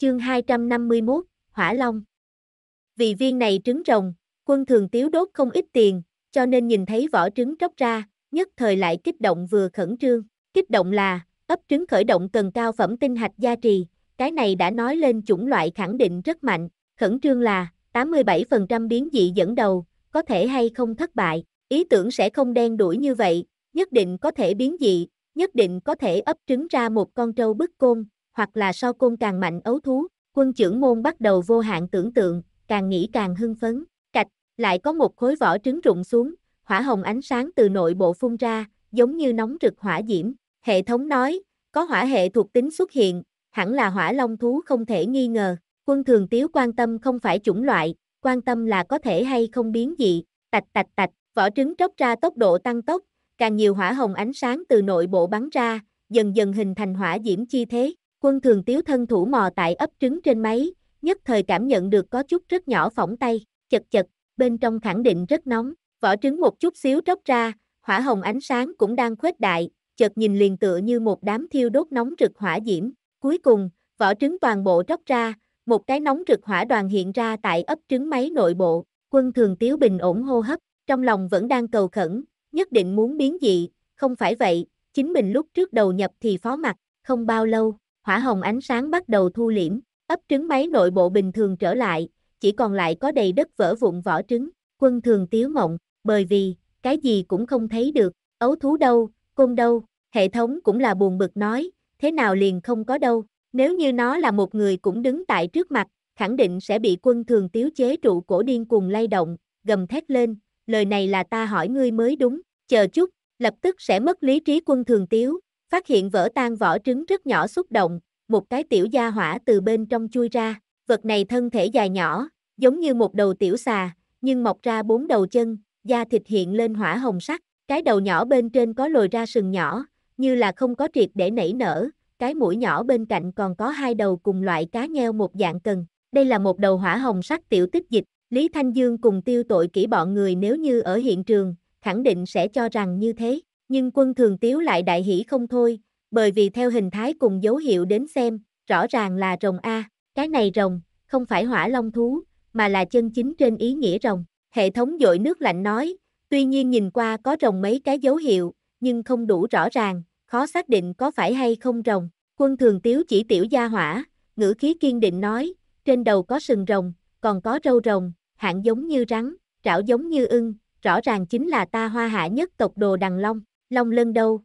Chương 251, Hỏa Long Vì viên này trứng rồng, quân thường tiếu đốt không ít tiền, cho nên nhìn thấy vỏ trứng tróc ra, nhất thời lại kích động vừa khẩn trương. Kích động là, ấp trứng khởi động cần cao phẩm tinh hạch gia trì, cái này đã nói lên chủng loại khẳng định rất mạnh, khẩn trương là 87% biến dị dẫn đầu, có thể hay không thất bại, ý tưởng sẽ không đen đuổi như vậy, nhất định có thể biến dị, nhất định có thể ấp trứng ra một con trâu bức côn, hoặc là so côn càng mạnh ấu thú, quân trưởng môn bắt đầu vô hạn tưởng tượng, càng nghĩ càng hưng phấn, cạch, lại có một khối vỏ trứng rụng xuống, hỏa hồng ánh sáng từ nội bộ phun ra, giống như nóng rực hỏa diễm, hệ thống nói, có hỏa hệ thuộc tính xuất hiện, hẳn là hỏa long thú không thể nghi ngờ, quân thường tiếu quan tâm không phải chủng loại, quan tâm là có thể hay không biến dị, tạch tạch tạch, vỏ trứng tróc ra tốc độ tăng tốc, càng nhiều hỏa hồng ánh sáng từ nội bộ bắn ra, dần dần hình thành hỏa diễm chi thế, Quân thường tiếu thân thủ mò tại ấp trứng trên máy, nhất thời cảm nhận được có chút rất nhỏ phỏng tay, chật chật, bên trong khẳng định rất nóng, vỏ trứng một chút xíu tróc ra, hỏa hồng ánh sáng cũng đang khuếch đại, chợt nhìn liền tựa như một đám thiêu đốt nóng rực hỏa diễm, cuối cùng, vỏ trứng toàn bộ tróc ra, một cái nóng rực hỏa đoàn hiện ra tại ấp trứng máy nội bộ, quân thường tiếu bình ổn hô hấp, trong lòng vẫn đang cầu khẩn, nhất định muốn biến dị, không phải vậy, chính mình lúc trước đầu nhập thì phó mặt, không bao lâu, hỏa hồng ánh sáng bắt đầu thu liễm, ấp trứng máy nội bộ bình thường trở lại, chỉ còn lại có đầy đất vỡ vụn vỏ trứng, quân thường tiếu mộng, bởi vì, cái gì cũng không thấy được, ấu thú đâu, côn đâu, hệ thống cũng là buồn bực nói, thế nào liền không có đâu, nếu như nó là một người cũng đứng tại trước mặt, khẳng định sẽ bị quân thường tiếu chế trụ cổ điên cùng lay động, gầm thét lên, lời này là ta hỏi ngươi mới đúng, chờ chút, lập tức sẽ mất lý trí quân thường tiếu, Phát hiện vỡ tan vỏ trứng rất nhỏ xúc động, một cái tiểu gia hỏa từ bên trong chui ra. Vật này thân thể dài nhỏ, giống như một đầu tiểu xà, nhưng mọc ra bốn đầu chân, da thịt hiện lên hỏa hồng sắc. Cái đầu nhỏ bên trên có lồi ra sừng nhỏ, như là không có triệt để nảy nở. Cái mũi nhỏ bên cạnh còn có hai đầu cùng loại cá nheo một dạng cần. Đây là một đầu hỏa hồng sắc tiểu tích dịch. Lý Thanh Dương cùng tiêu tội kỹ bọn người nếu như ở hiện trường, khẳng định sẽ cho rằng như thế. Nhưng quân thường tiếu lại đại hỷ không thôi, bởi vì theo hình thái cùng dấu hiệu đến xem, rõ ràng là rồng A, cái này rồng, không phải hỏa long thú, mà là chân chính trên ý nghĩa rồng. Hệ thống dội nước lạnh nói, tuy nhiên nhìn qua có rồng mấy cái dấu hiệu, nhưng không đủ rõ ràng, khó xác định có phải hay không rồng. Quân thường tiếu chỉ tiểu gia hỏa, ngữ khí kiên định nói, trên đầu có sừng rồng, còn có râu rồng, hạng giống như rắn, trảo giống như ưng, rõ ràng chính là ta hoa hạ nhất tộc đồ đằng long long lân đâu.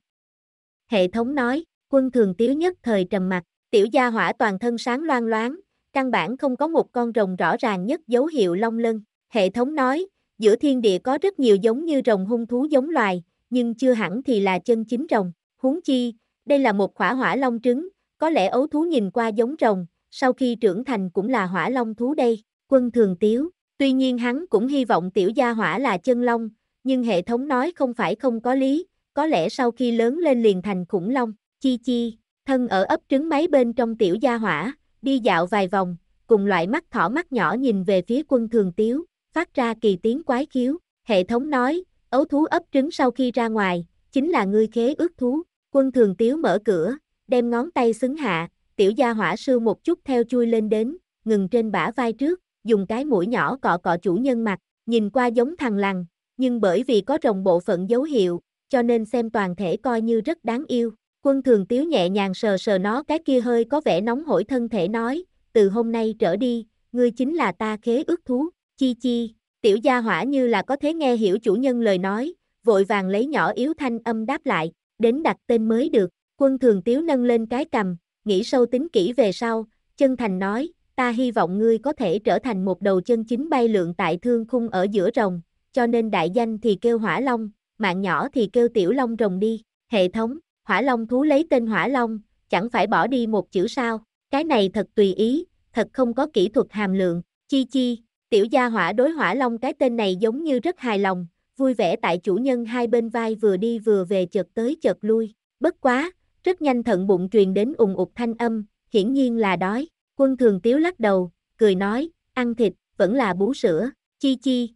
Hệ thống nói, quân thường tiếu nhất thời trầm mặt, tiểu gia hỏa toàn thân sáng loan loáng, căn bản không có một con rồng rõ ràng nhất dấu hiệu long lân. Hệ thống nói, giữa thiên địa có rất nhiều giống như rồng hung thú giống loài, nhưng chưa hẳn thì là chân chính rồng. Huống chi, đây là một khỏa hỏa long trứng, có lẽ ấu thú nhìn qua giống rồng, sau khi trưởng thành cũng là hỏa long thú đây, quân thường tiếu. Tuy nhiên hắn cũng hy vọng tiểu gia hỏa là chân long, nhưng hệ thống nói không phải không có lý, có lẽ sau khi lớn lên liền thành khủng long, chi chi, thân ở ấp trứng máy bên trong tiểu gia hỏa, đi dạo vài vòng, cùng loại mắt thỏ mắt nhỏ nhìn về phía quân thường tiếu, phát ra kỳ tiếng quái khiếu, hệ thống nói, ấu thú ấp trứng sau khi ra ngoài, chính là ngươi khế ước thú, quân thường tiếu mở cửa, đem ngón tay xứng hạ, tiểu gia hỏa sư một chút theo chui lên đến, ngừng trên bả vai trước, dùng cái mũi nhỏ cọ cọ chủ nhân mặt, nhìn qua giống thằng lằn, nhưng bởi vì có rồng bộ phận dấu hiệu, cho nên xem toàn thể coi như rất đáng yêu. Quân thường tiếu nhẹ nhàng sờ sờ nó cái kia hơi có vẻ nóng hổi thân thể nói, từ hôm nay trở đi, ngươi chính là ta khế ước thú, chi chi, tiểu gia hỏa như là có thể nghe hiểu chủ nhân lời nói, vội vàng lấy nhỏ yếu thanh âm đáp lại, đến đặt tên mới được, quân thường tiếu nâng lên cái cầm, nghĩ sâu tính kỹ về sau, chân thành nói, ta hy vọng ngươi có thể trở thành một đầu chân chính bay lượn tại thương khung ở giữa rồng, cho nên đại danh thì kêu hỏa long, mạng nhỏ thì kêu tiểu long rồng đi, hệ thống, hỏa long thú lấy tên hỏa long, chẳng phải bỏ đi một chữ sao, cái này thật tùy ý, thật không có kỹ thuật hàm lượng, chi chi, tiểu gia hỏa đối hỏa long cái tên này giống như rất hài lòng, vui vẻ tại chủ nhân hai bên vai vừa đi vừa về chợt tới chợt lui, bất quá, rất nhanh thận bụng truyền đến ùng ục thanh âm, hiển nhiên là đói, quân thường tiếu lắc đầu, cười nói, ăn thịt, vẫn là bú sữa, chi chi.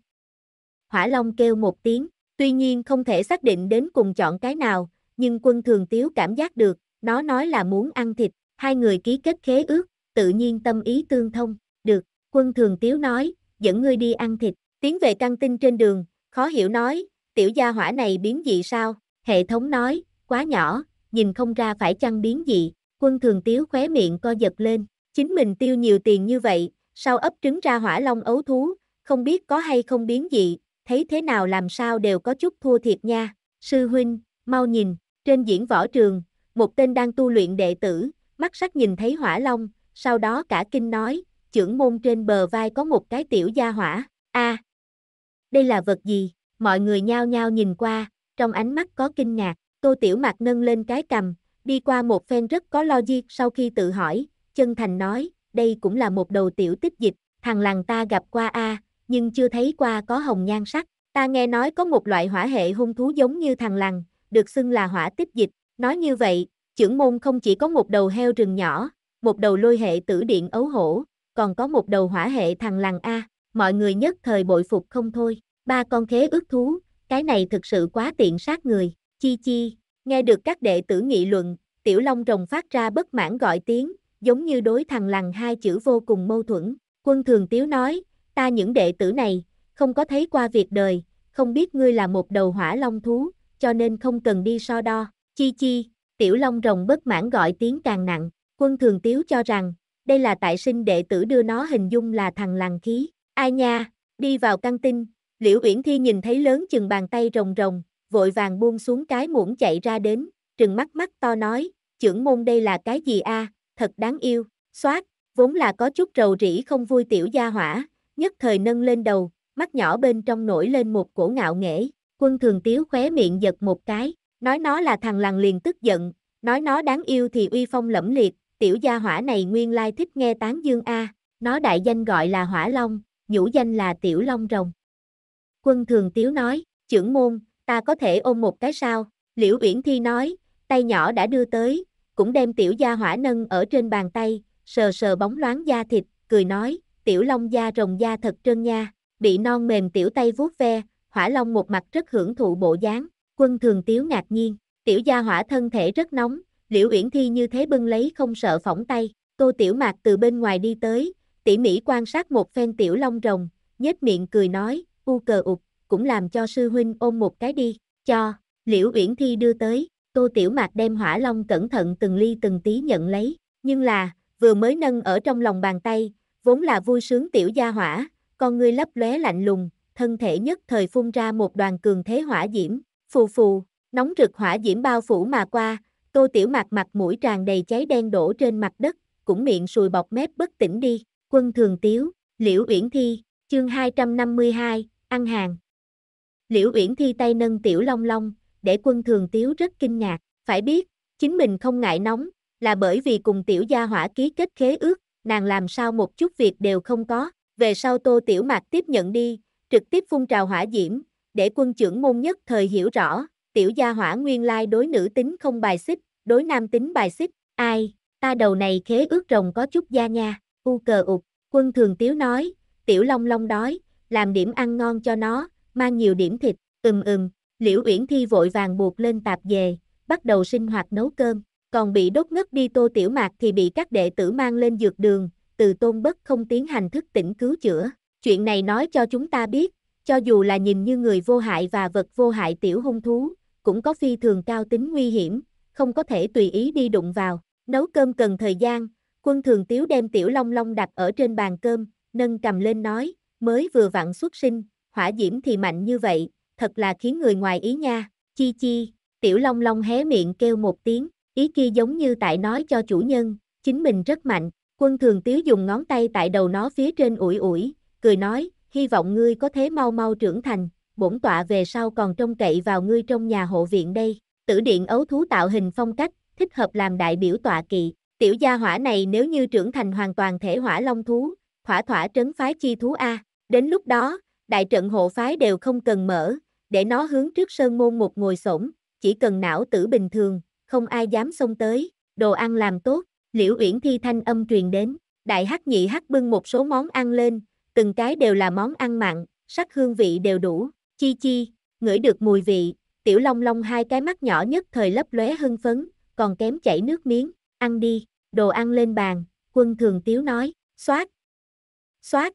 Hỏa long kêu một tiếng, Tuy nhiên không thể xác định đến cùng chọn cái nào, nhưng quân thường tiếu cảm giác được, nó nói là muốn ăn thịt, hai người ký kết khế ước, tự nhiên tâm ý tương thông, được, quân thường tiếu nói, dẫn ngươi đi ăn thịt, tiến về căng tin trên đường, khó hiểu nói, tiểu gia hỏa này biến dị sao, hệ thống nói, quá nhỏ, nhìn không ra phải chăng biến dị, quân thường tiếu khóe miệng co giật lên, chính mình tiêu nhiều tiền như vậy, sao ấp trứng ra hỏa long ấu thú, không biết có hay không biến dị, thấy thế nào làm sao đều có chút thua thiệt nha. Sư huynh, mau nhìn, trên diễn võ trường, một tên đang tu luyện đệ tử, mắt sắc nhìn thấy hỏa long, sau đó cả kinh nói, trưởng môn trên bờ vai có một cái tiểu gia hỏa, a à, đây là vật gì? Mọi người nhao nhao nhìn qua, trong ánh mắt có kinh ngạc, tô tiểu mạc nâng lên cái cầm, đi qua một phen rất có logic sau khi tự hỏi, chân thành nói, đây cũng là một đầu tiểu tích dịch, thằng làng ta gặp qua a, à, nhưng chưa thấy qua có hồng nhan sắc. Ta nghe nói có một loại hỏa hệ hung thú giống như thằng lằn, được xưng là hỏa tiếp dịch. Nói như vậy, trưởng môn không chỉ có một đầu heo rừng nhỏ, một đầu lôi hệ tử điện ấu hổ, còn có một đầu hỏa hệ thằng lằn A. Mọi người nhất thời bội phục không thôi. Ba con khế ước thú, cái này thực sự quá tiện sát người. Chi chi, nghe được các đệ tử nghị luận, tiểu long rồng phát ra bất mãn gọi tiếng, giống như đối thằng lằn hai chữ vô cùng mâu thuẫn. Quân thường tiếu nói, ta những đệ tử này, không có thấy qua việc đời, không biết ngươi là một đầu hỏa long thú, cho nên không cần đi so đo, chi chi, tiểu long rồng bất mãn gọi tiếng càng nặng, quân thường tiếu cho rằng, đây là tại sinh đệ tử đưa nó hình dung là thằng làng khí, ai nha, đi vào căng tin, liễu uyển thi nhìn thấy lớn chừng bàn tay rồng rồng, vội vàng buông xuống cái muỗng chạy ra đến, trừng mắt mắt to nói, trưởng môn đây là cái gì a thật đáng yêu, xoát, vốn là có chút rầu rĩ không vui tiểu gia hỏa, nhất thời nâng lên đầu, mắt nhỏ bên trong nổi lên một cổ ngạo nghễ. Quân thường tiếu khóe miệng giật một cái, nói nó là thằng lằn liền tức giận, nói nó đáng yêu thì uy phong lẫm liệt, tiểu gia hỏa này nguyên lai thích nghe tán dương A, nó đại danh gọi là hỏa long, nhũ danh là tiểu long rồng. Quân thường tiếu nói, trưởng môn, ta có thể ôm một cái sao, liễu uyển thi nói, tay nhỏ đã đưa tới, cũng đem tiểu gia hỏa nâng ở trên bàn tay, sờ sờ bóng loáng da thịt, cười nói, tiểu long da rồng da thật trơn nha, bị non mềm tiểu tay vuốt ve, hỏa long một mặt rất hưởng thụ bộ dáng, quân thường tiếu ngạc nhiên, tiểu gia hỏa thân thể rất nóng, liễu uyển thi như thế bưng lấy không sợ phỏng tay, tô tiểu mạc từ bên ngoài đi tới, tỉ mỉ quan sát một phen tiểu long rồng, nhếch miệng cười nói, u cờ ụt, cũng làm cho sư huynh ôm một cái đi, cho, liễu uyển thi đưa tới, tô tiểu mạc đem hỏa long cẩn thận từng ly từng tí nhận lấy, nhưng là, vừa mới nâng ở trong lòng bàn tay, vốn là vui sướng tiểu gia hỏa, con ngươi lấp lóe lạnh lùng, thân thể nhất thời phun ra một đoàn cường thế hỏa diễm, phù phù, nóng rực hỏa diễm bao phủ mà qua, tô tiểu mặt mặt mũi tràn đầy cháy đen đổ trên mặt đất, cũng miệng sùi bọc mép bất tỉnh đi, quân thường tiếu, liễu uyển thi, chương 252, ăn hàng. Liễu uyển thi tay nâng tiểu long long, để quân thường tiếu rất kinh ngạc, phải biết, chính mình không ngại nóng, là bởi vì cùng tiểu gia hỏa ký kết khế ước, nàng làm sao một chút việc đều không có, về sau Tô Tiểu Mạc tiếp nhận đi, trực tiếp phun trào hỏa diễm, để quân trưởng môn nhất thời hiểu rõ, tiểu gia hỏa nguyên lai đối nữ tính không bài xích, đối nam tính bài xích, ai, ta đầu này khế ước rồng có chút da nha, u cờ ụt, quân thường tiếu nói, tiểu long long đói, làm điểm ăn ngon cho nó, mang nhiều điểm thịt, ừm ừm, liễu uyển thi vội vàng buộc lên tạp về, bắt đầu sinh hoạt nấu cơm, còn bị đốt ngất đi tô tiểu mạc thì bị các đệ tử mang lên dược đường, từ tôn bất không tiến hành thức tỉnh cứu chữa. Chuyện này nói cho chúng ta biết, cho dù là nhìn như người vô hại và vật vô hại tiểu hung thú, cũng có phi thường cao tính nguy hiểm, không có thể tùy ý đi đụng vào. Nấu cơm cần thời gian, quân thường tiếu đem tiểu long long đặt ở trên bàn cơm, nâng cầm lên nói, mới vừa vặn xuất sinh, hỏa diễm thì mạnh như vậy, thật là khiến người ngoài ý nha, chi chi, tiểu long long hé miệng kêu một tiếng. Ý kia giống như tại nói cho chủ nhân, chính mình rất mạnh, quân thường tiếu dùng ngón tay tại đầu nó phía trên ủi ủi, cười nói, hy vọng ngươi có thế mau mau trưởng thành, bổn tọa về sau còn trông cậy vào ngươi trong nhà hộ viện đây. Tử điện ấu thú tạo hình phong cách, thích hợp làm đại biểu tọa kỵ. Tiểu gia hỏa này nếu như trưởng thành hoàn toàn thể hỏa long thú, thỏa thỏa trấn phái chi thú A. Đến lúc đó, đại trận hộ phái đều không cần mở, để nó hướng trước sơn môn một ngồi sổng, chỉ cần não tử bình thường, không ai dám xông tới, đồ ăn làm tốt, liễu uyển thi thanh âm truyền đến, đại hắc nhị hắc bưng một số món ăn lên, từng cái đều là món ăn mặn, sắc hương vị đều đủ, chi chi, ngửi được mùi vị, tiểu long long hai cái mắt nhỏ nhất thời lấp lóe hưng phấn, còn kém chảy nước miếng, ăn đi, đồ ăn lên bàn, quân thường tiếu nói, xoát, xoát,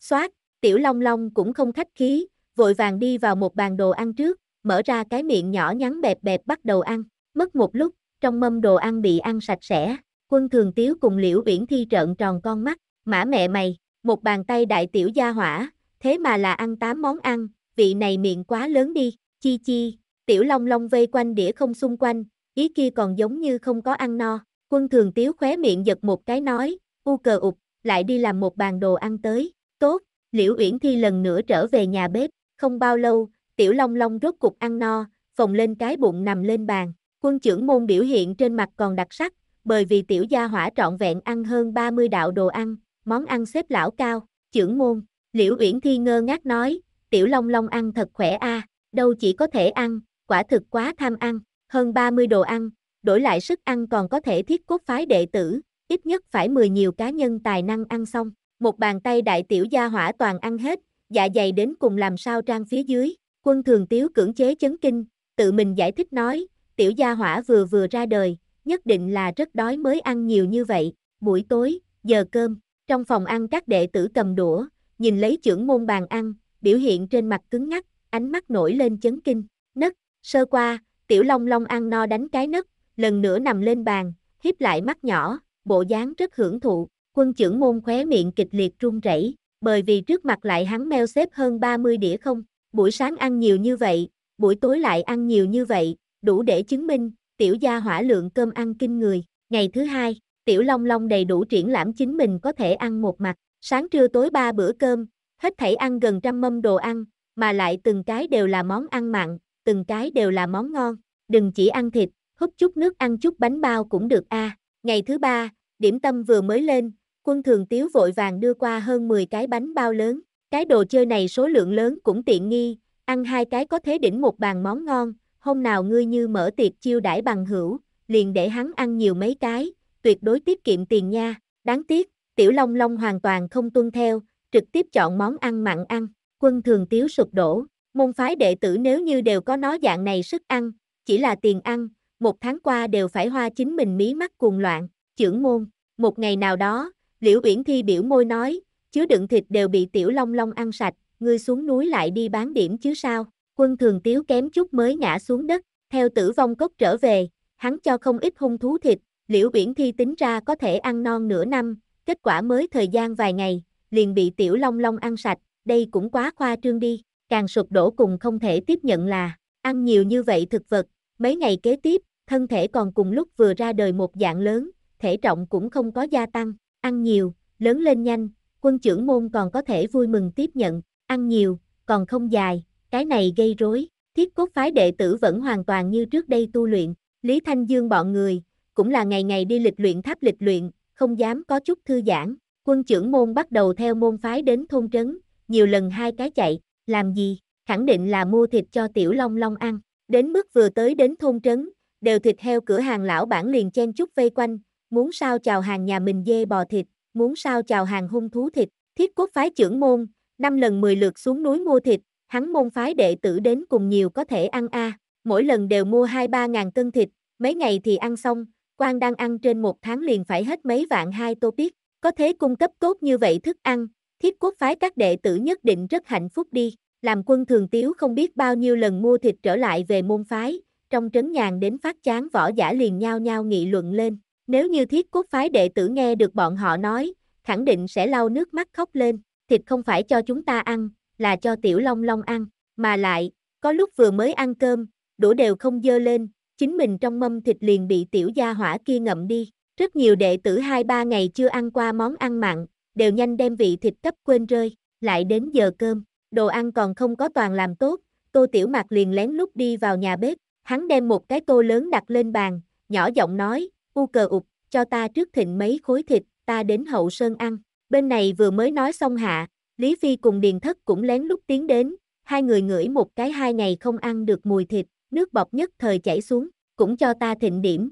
xoát, tiểu long long cũng không khách khí, vội vàng đi vào một bàn đồ ăn trước, mở ra cái miệng nhỏ nhắn bẹp bẹp bắt đầu ăn, Mất một lúc, trong mâm đồ ăn bị ăn sạch sẽ, quân thường tiếu cùng liễu uyển thi trợn tròn con mắt, mã mẹ mày, một bàn tay đại tiểu gia hỏa, thế mà là ăn tám món ăn, vị này miệng quá lớn đi, chi chi, tiểu long long vây quanh đĩa không xung quanh, ý kia còn giống như không có ăn no, quân thường tiếu khóe miệng giật một cái nói, u cờ ụt, lại đi làm một bàn đồ ăn tới, tốt, liễu uyển thi lần nữa trở về nhà bếp, không bao lâu, tiểu long long rốt cục ăn no, phồng lên cái bụng nằm lên bàn, Quân trưởng môn biểu hiện trên mặt còn đặc sắc, bởi vì tiểu gia hỏa trọn vẹn ăn hơn 30 đạo đồ ăn, món ăn xếp lão cao, trưởng môn, Liễu Uyển Thi ngơ ngác nói, tiểu long long ăn thật khỏe a, à, đâu chỉ có thể ăn, quả thực quá tham ăn, hơn 30 đồ ăn, đổi lại sức ăn còn có thể thiết cốt phái đệ tử, ít nhất phải 10 nhiều cá nhân tài năng ăn xong, một bàn tay đại tiểu gia hỏa toàn ăn hết, dạ dày đến cùng làm sao trang phía dưới, quân thường tiếu cưỡng chế chấn kinh, tự mình giải thích nói, tiểu gia hỏa vừa vừa ra đời, nhất định là rất đói mới ăn nhiều như vậy, buổi tối, giờ cơm, trong phòng ăn các đệ tử cầm đũa, nhìn lấy trưởng môn bàn ăn, biểu hiện trên mặt cứng ngắc, ánh mắt nổi lên chấn kinh, nấc, sơ qua, tiểu long long ăn no đánh cái nấc, lần nữa nằm lên bàn, hiếp lại mắt nhỏ, bộ dáng rất hưởng thụ, quân trưởng môn khóe miệng kịch liệt run rẩy, bởi vì trước mặt lại hắn meo xếp hơn 30 đĩa không, buổi sáng ăn nhiều như vậy, buổi tối lại ăn nhiều như vậy, đủ để chứng minh, tiểu gia hỏa lượng cơm ăn kinh người. Ngày thứ hai, tiểu long long đầy đủ triển lãm chính mình có thể ăn một mặt, sáng trưa tối ba bữa cơm, hết thảy ăn gần trăm mâm đồ ăn, mà lại từng cái đều là món ăn mặn, từng cái đều là món ngon, đừng chỉ ăn thịt, hút chút nước ăn chút bánh bao cũng được a. À. Ngày thứ ba, điểm tâm vừa mới lên, quân thường tiếu vội vàng đưa qua hơn 10 cái bánh bao lớn, cái đồ chơi này số lượng lớn cũng tiện nghi, ăn hai cái có thể đỉnh một bàn món ngon, hôm nào ngươi như mở tiệc chiêu đãi bằng hữu, liền để hắn ăn nhiều mấy cái, tuyệt đối tiết kiệm tiền nha. Đáng tiếc, Tiểu Long Long hoàn toàn không tuân theo, trực tiếp chọn món ăn mặn ăn, quân thường tiếu sụp đổ, môn phái đệ tử nếu như đều có nó dạng này sức ăn, chỉ là tiền ăn, một tháng qua đều phải hoa chính mình mí mắt cuồng loạn, trưởng môn, một ngày nào đó, Liễu Uyển Thi biểu môi nói, chứa đựng thịt đều bị Tiểu Long Long ăn sạch, ngươi xuống núi lại đi bán điểm chứ sao, quân thường tiếu kém chút mới ngã xuống đất, theo tử vong cốc trở về, hắn cho không ít hung thú thịt, liễu biển thi tính ra có thể ăn non nửa năm, kết quả mới thời gian vài ngày, liền bị tiểu long long ăn sạch, đây cũng quá khoa trương đi, càng sụp đổ cùng không thể tiếp nhận là, ăn nhiều như vậy thực vật, mấy ngày kế tiếp, thân thể còn cùng lúc vừa ra đời một dạng lớn, thể trọng cũng không có gia tăng, ăn nhiều, lớn lên nhanh, quân trưởng môn còn có thể vui mừng tiếp nhận, ăn nhiều, còn không dài, cái này gây rối. Thiết cốt phái đệ tử vẫn hoàn toàn như trước đây tu luyện, Lý Thanh Dương bọn người, cũng là ngày ngày đi lịch luyện tháp lịch luyện, không dám có chút thư giãn. Quân trưởng môn bắt đầu theo môn phái đến thôn trấn, nhiều lần hai cái chạy, làm gì, khẳng định là mua thịt cho tiểu long long ăn. Đến mức vừa tới đến thôn trấn, đều thịt heo cửa hàng lão bản liền chen chút vây quanh, muốn sao chào hàng nhà mình dê bò thịt, muốn sao chào hàng hung thú thịt, thiết Cốt phái trưởng môn, năm lần 10 lượt xuống núi mua thịt, hắn môn phái đệ tử đến cùng nhiều có thể ăn a, à. mỗi lần đều mua hai ba ngàn cân thịt, mấy ngày thì ăn xong, quan đang ăn trên một tháng liền phải hết mấy vạn hai tô biết có thế cung cấp tốt như vậy thức ăn, thiết quốc phái các đệ tử nhất định rất hạnh phúc đi, làm quân thường tiếu không biết bao nhiêu lần mua thịt trở lại về môn phái, trong trấn nhàn đến phát chán võ giả liền nhao nhao nghị luận lên, nếu như thiết quốc phái đệ tử nghe được bọn họ nói, khẳng định sẽ lau nước mắt khóc lên, thịt không phải cho chúng ta ăn, là cho tiểu long long ăn, mà lại, có lúc vừa mới ăn cơm, đũa đều không dơ lên, chính mình trong mâm thịt liền bị tiểu gia hỏa kia ngậm đi. Rất nhiều đệ tử 2-3 ngày chưa ăn qua món ăn mặn, đều nhanh đem vị thịt cấp quên rơi, lại đến giờ cơm, đồ ăn còn không có toàn làm tốt, tô tiểu mạc liền lén lút đi vào nhà bếp, hắn đem một cái tô lớn đặt lên bàn, nhỏ giọng nói, u cờ ụt, cho ta trước thịnh mấy khối thịt, ta đến hậu sơn ăn, bên này vừa mới nói xong hạ, Lý Phi cùng Điền Thất cũng lén lút tiến đến, hai người ngửi một cái hai ngày không ăn được mùi thịt, nước bọc nhất thời chảy xuống, cũng cho ta thịnh điểm.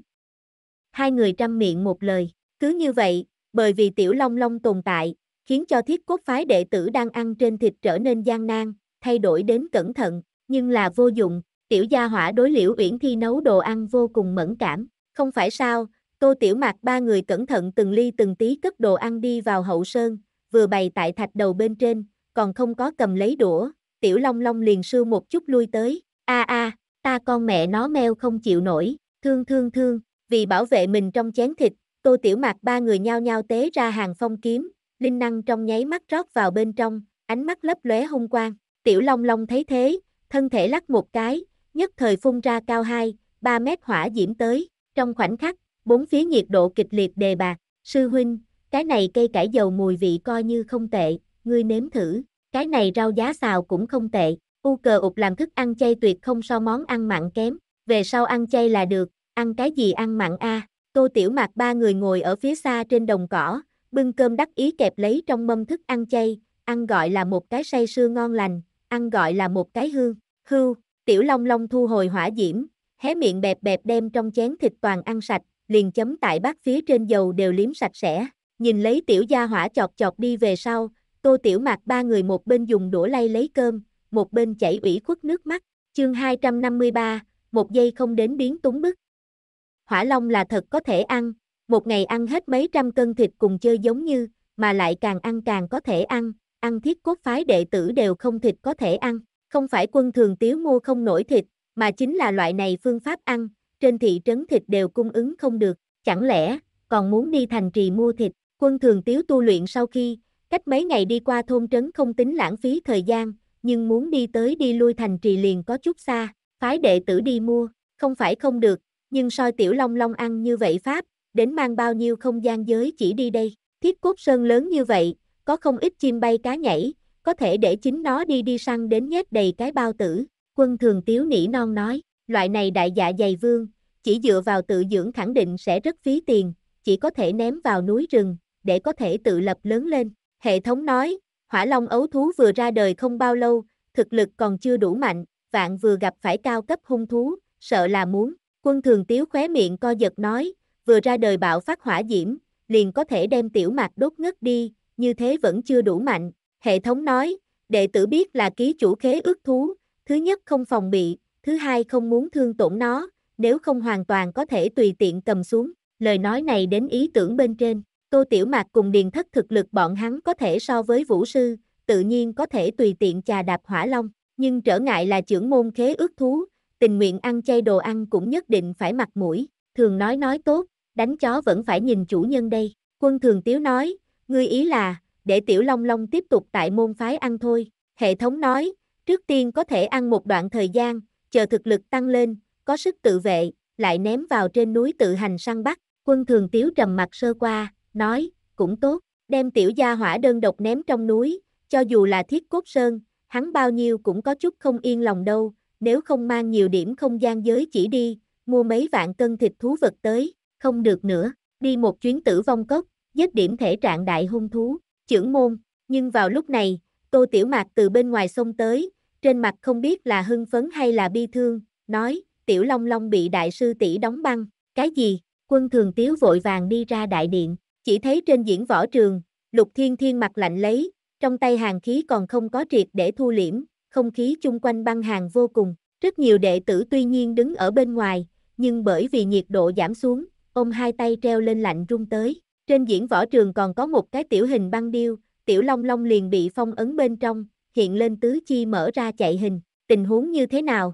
Hai người trăm miệng một lời, cứ như vậy, bởi vì tiểu long long tồn tại, khiến cho thiết cốt phái đệ tử đang ăn trên thịt trở nên gian nan, thay đổi đến cẩn thận, nhưng là vô dụng, tiểu gia hỏa đối liễu uyển thi nấu đồ ăn vô cùng mẫn cảm, không phải sao, tô tiểu mạc ba người cẩn thận từng ly từng tí cất đồ ăn đi vào hậu sơn, vừa bày tại thạch đầu bên trên, còn không có cầm lấy đũa, tiểu long long liền sưu một chút lui tới, a a, ta con mẹ nó meo không chịu nổi, thương thương thương, vì bảo vệ mình trong chén thịt, tô tiểu Mặc ba người nhao nhao tế ra hàng phong kiếm, linh năng trong nháy mắt rót vào bên trong, ánh mắt lấp lóe hung quang, tiểu long long thấy thế, thân thể lắc một cái, nhất thời phun ra cao hai, ba mét hỏa diễm tới, trong khoảnh khắc, bốn phía nhiệt độ kịch liệt đề bạc, sư huynh, cái này cây cải dầu mùi vị coi như không tệ, ngươi nếm thử, cái này rau giá xào cũng không tệ, u cờ ụt làm thức ăn chay tuyệt không so món ăn mặn kém, về sau ăn chay là được, ăn cái gì ăn mặn a à? Tô Tiểu Mạc ba người ngồi ở phía xa trên đồng cỏ, bưng cơm đắc ý kẹp lấy trong mâm thức ăn chay, ăn gọi là một cái say sưa ngon lành, ăn gọi là một cái hương, hưu, Tiểu Long Long thu hồi hỏa diễm, hé miệng bẹp bẹp đem trong chén thịt toàn ăn sạch, liền chấm tại bát phía trên dầu đều liếm sạch sẽ. Nhìn lấy tiểu gia hỏa chọt chọt đi về sau, tô tiểu mặc ba người một bên dùng đũa lay lấy cơm, một bên chảy ủy khuất nước mắt. Chương 253, một giây không đến biến túng bức. Hỏa long là thật có thể ăn, một ngày ăn hết mấy trăm cân thịt cùng chơi giống như, mà lại càng ăn càng có thể ăn, ăn thiết cốt phái đệ tử đều không thịt có thể ăn, không phải quân thường tiếu mua không nổi thịt, mà chính là loại này phương pháp ăn, trên thị trấn thịt đều cung ứng không được, chẳng lẽ còn muốn đi thành trì mua thịt, Quân thường tiếu tu luyện sau khi, cách mấy ngày đi qua thôn trấn không tính lãng phí thời gian, nhưng muốn đi tới đi lui thành trì liền có chút xa, phái đệ tử đi mua, không phải không được, nhưng soi tiểu long long ăn như vậy pháp, đến mang bao nhiêu không gian giới chỉ đi đây, thiết cốt sơn lớn như vậy, có không ít chim bay cá nhảy, có thể để chính nó đi đi săn đến nhét đầy cái bao tử, quân thường tiếu nỉ non nói, loại này đại dạ dày vương, chỉ dựa vào tự dưỡng khẳng định sẽ rất phí tiền, chỉ có thể ném vào núi rừng, để có thể tự lập lớn lên. Hệ thống nói, hỏa long ấu thú vừa ra đời không bao lâu, thực lực còn chưa đủ mạnh, vạn vừa gặp phải cao cấp hung thú, sợ là muốn. Quân thường tiếu khóe miệng co giật nói, vừa ra đời bạo phát hỏa diễm, liền có thể đem tiểu mạc đốt ngất đi, như thế vẫn chưa đủ mạnh. Hệ thống nói, đệ tử biết là ký chủ khế ước thú, thứ nhất không phòng bị, thứ hai không muốn thương tổn nó, nếu không hoàn toàn có thể tùy tiện cầm xuống. Lời nói này đến ý tưởng bên trên, Tô Tiểu Mạc cùng Điền Thất thực lực bọn hắn có thể so với vũ sư, tự nhiên có thể tùy tiện trà đạp hỏa long, nhưng trở ngại là trưởng môn khế ước thú, tình nguyện ăn chay đồ ăn cũng nhất định phải mặt mũi, thường nói nói tốt, đánh chó vẫn phải nhìn chủ nhân đây. Quân thường tiếu nói, ngươi ý là, để tiểu long long tiếp tục tại môn phái ăn thôi. Hệ thống nói, trước tiên có thể ăn một đoạn thời gian, chờ thực lực tăng lên, có sức tự vệ, lại ném vào trên núi tự hành săn bắt. Quân thường tiếu trầm mặt sơ qua, nói, cũng tốt, đem tiểu gia hỏa đơn độc ném trong núi, cho dù là thiết cốt sơn, hắn bao nhiêu cũng có chút không yên lòng đâu, nếu không mang nhiều điểm không gian giới chỉ đi, mua mấy vạn cân thịt thú vật tới, không được nữa, đi một chuyến tử vong cốc, giết điểm thể trạng đại hung thú, trưởng môn, nhưng vào lúc này, tô tiểu mạc từ bên ngoài sông tới, trên mặt không biết là hưng phấn hay là bi thương, nói, tiểu long long bị đại sư tỷ đóng băng, cái gì, quân thường tiếu vội vàng đi ra đại điện, chỉ thấy trên diễn võ trường, lục thiên thiên mặt lạnh lấy, trong tay hàng khí còn không có triệt để thu liễm, không khí chung quanh băng hàng vô cùng. Rất nhiều đệ tử tuy nhiên đứng ở bên ngoài, nhưng bởi vì nhiệt độ giảm xuống, ôm hai tay treo lên lạnh rung tới. Trên diễn võ trường còn có một cái tiểu hình băng điêu, tiểu long long liền bị phong ấn bên trong, hiện lên tứ chi mở ra chạy hình, tình huống như thế nào?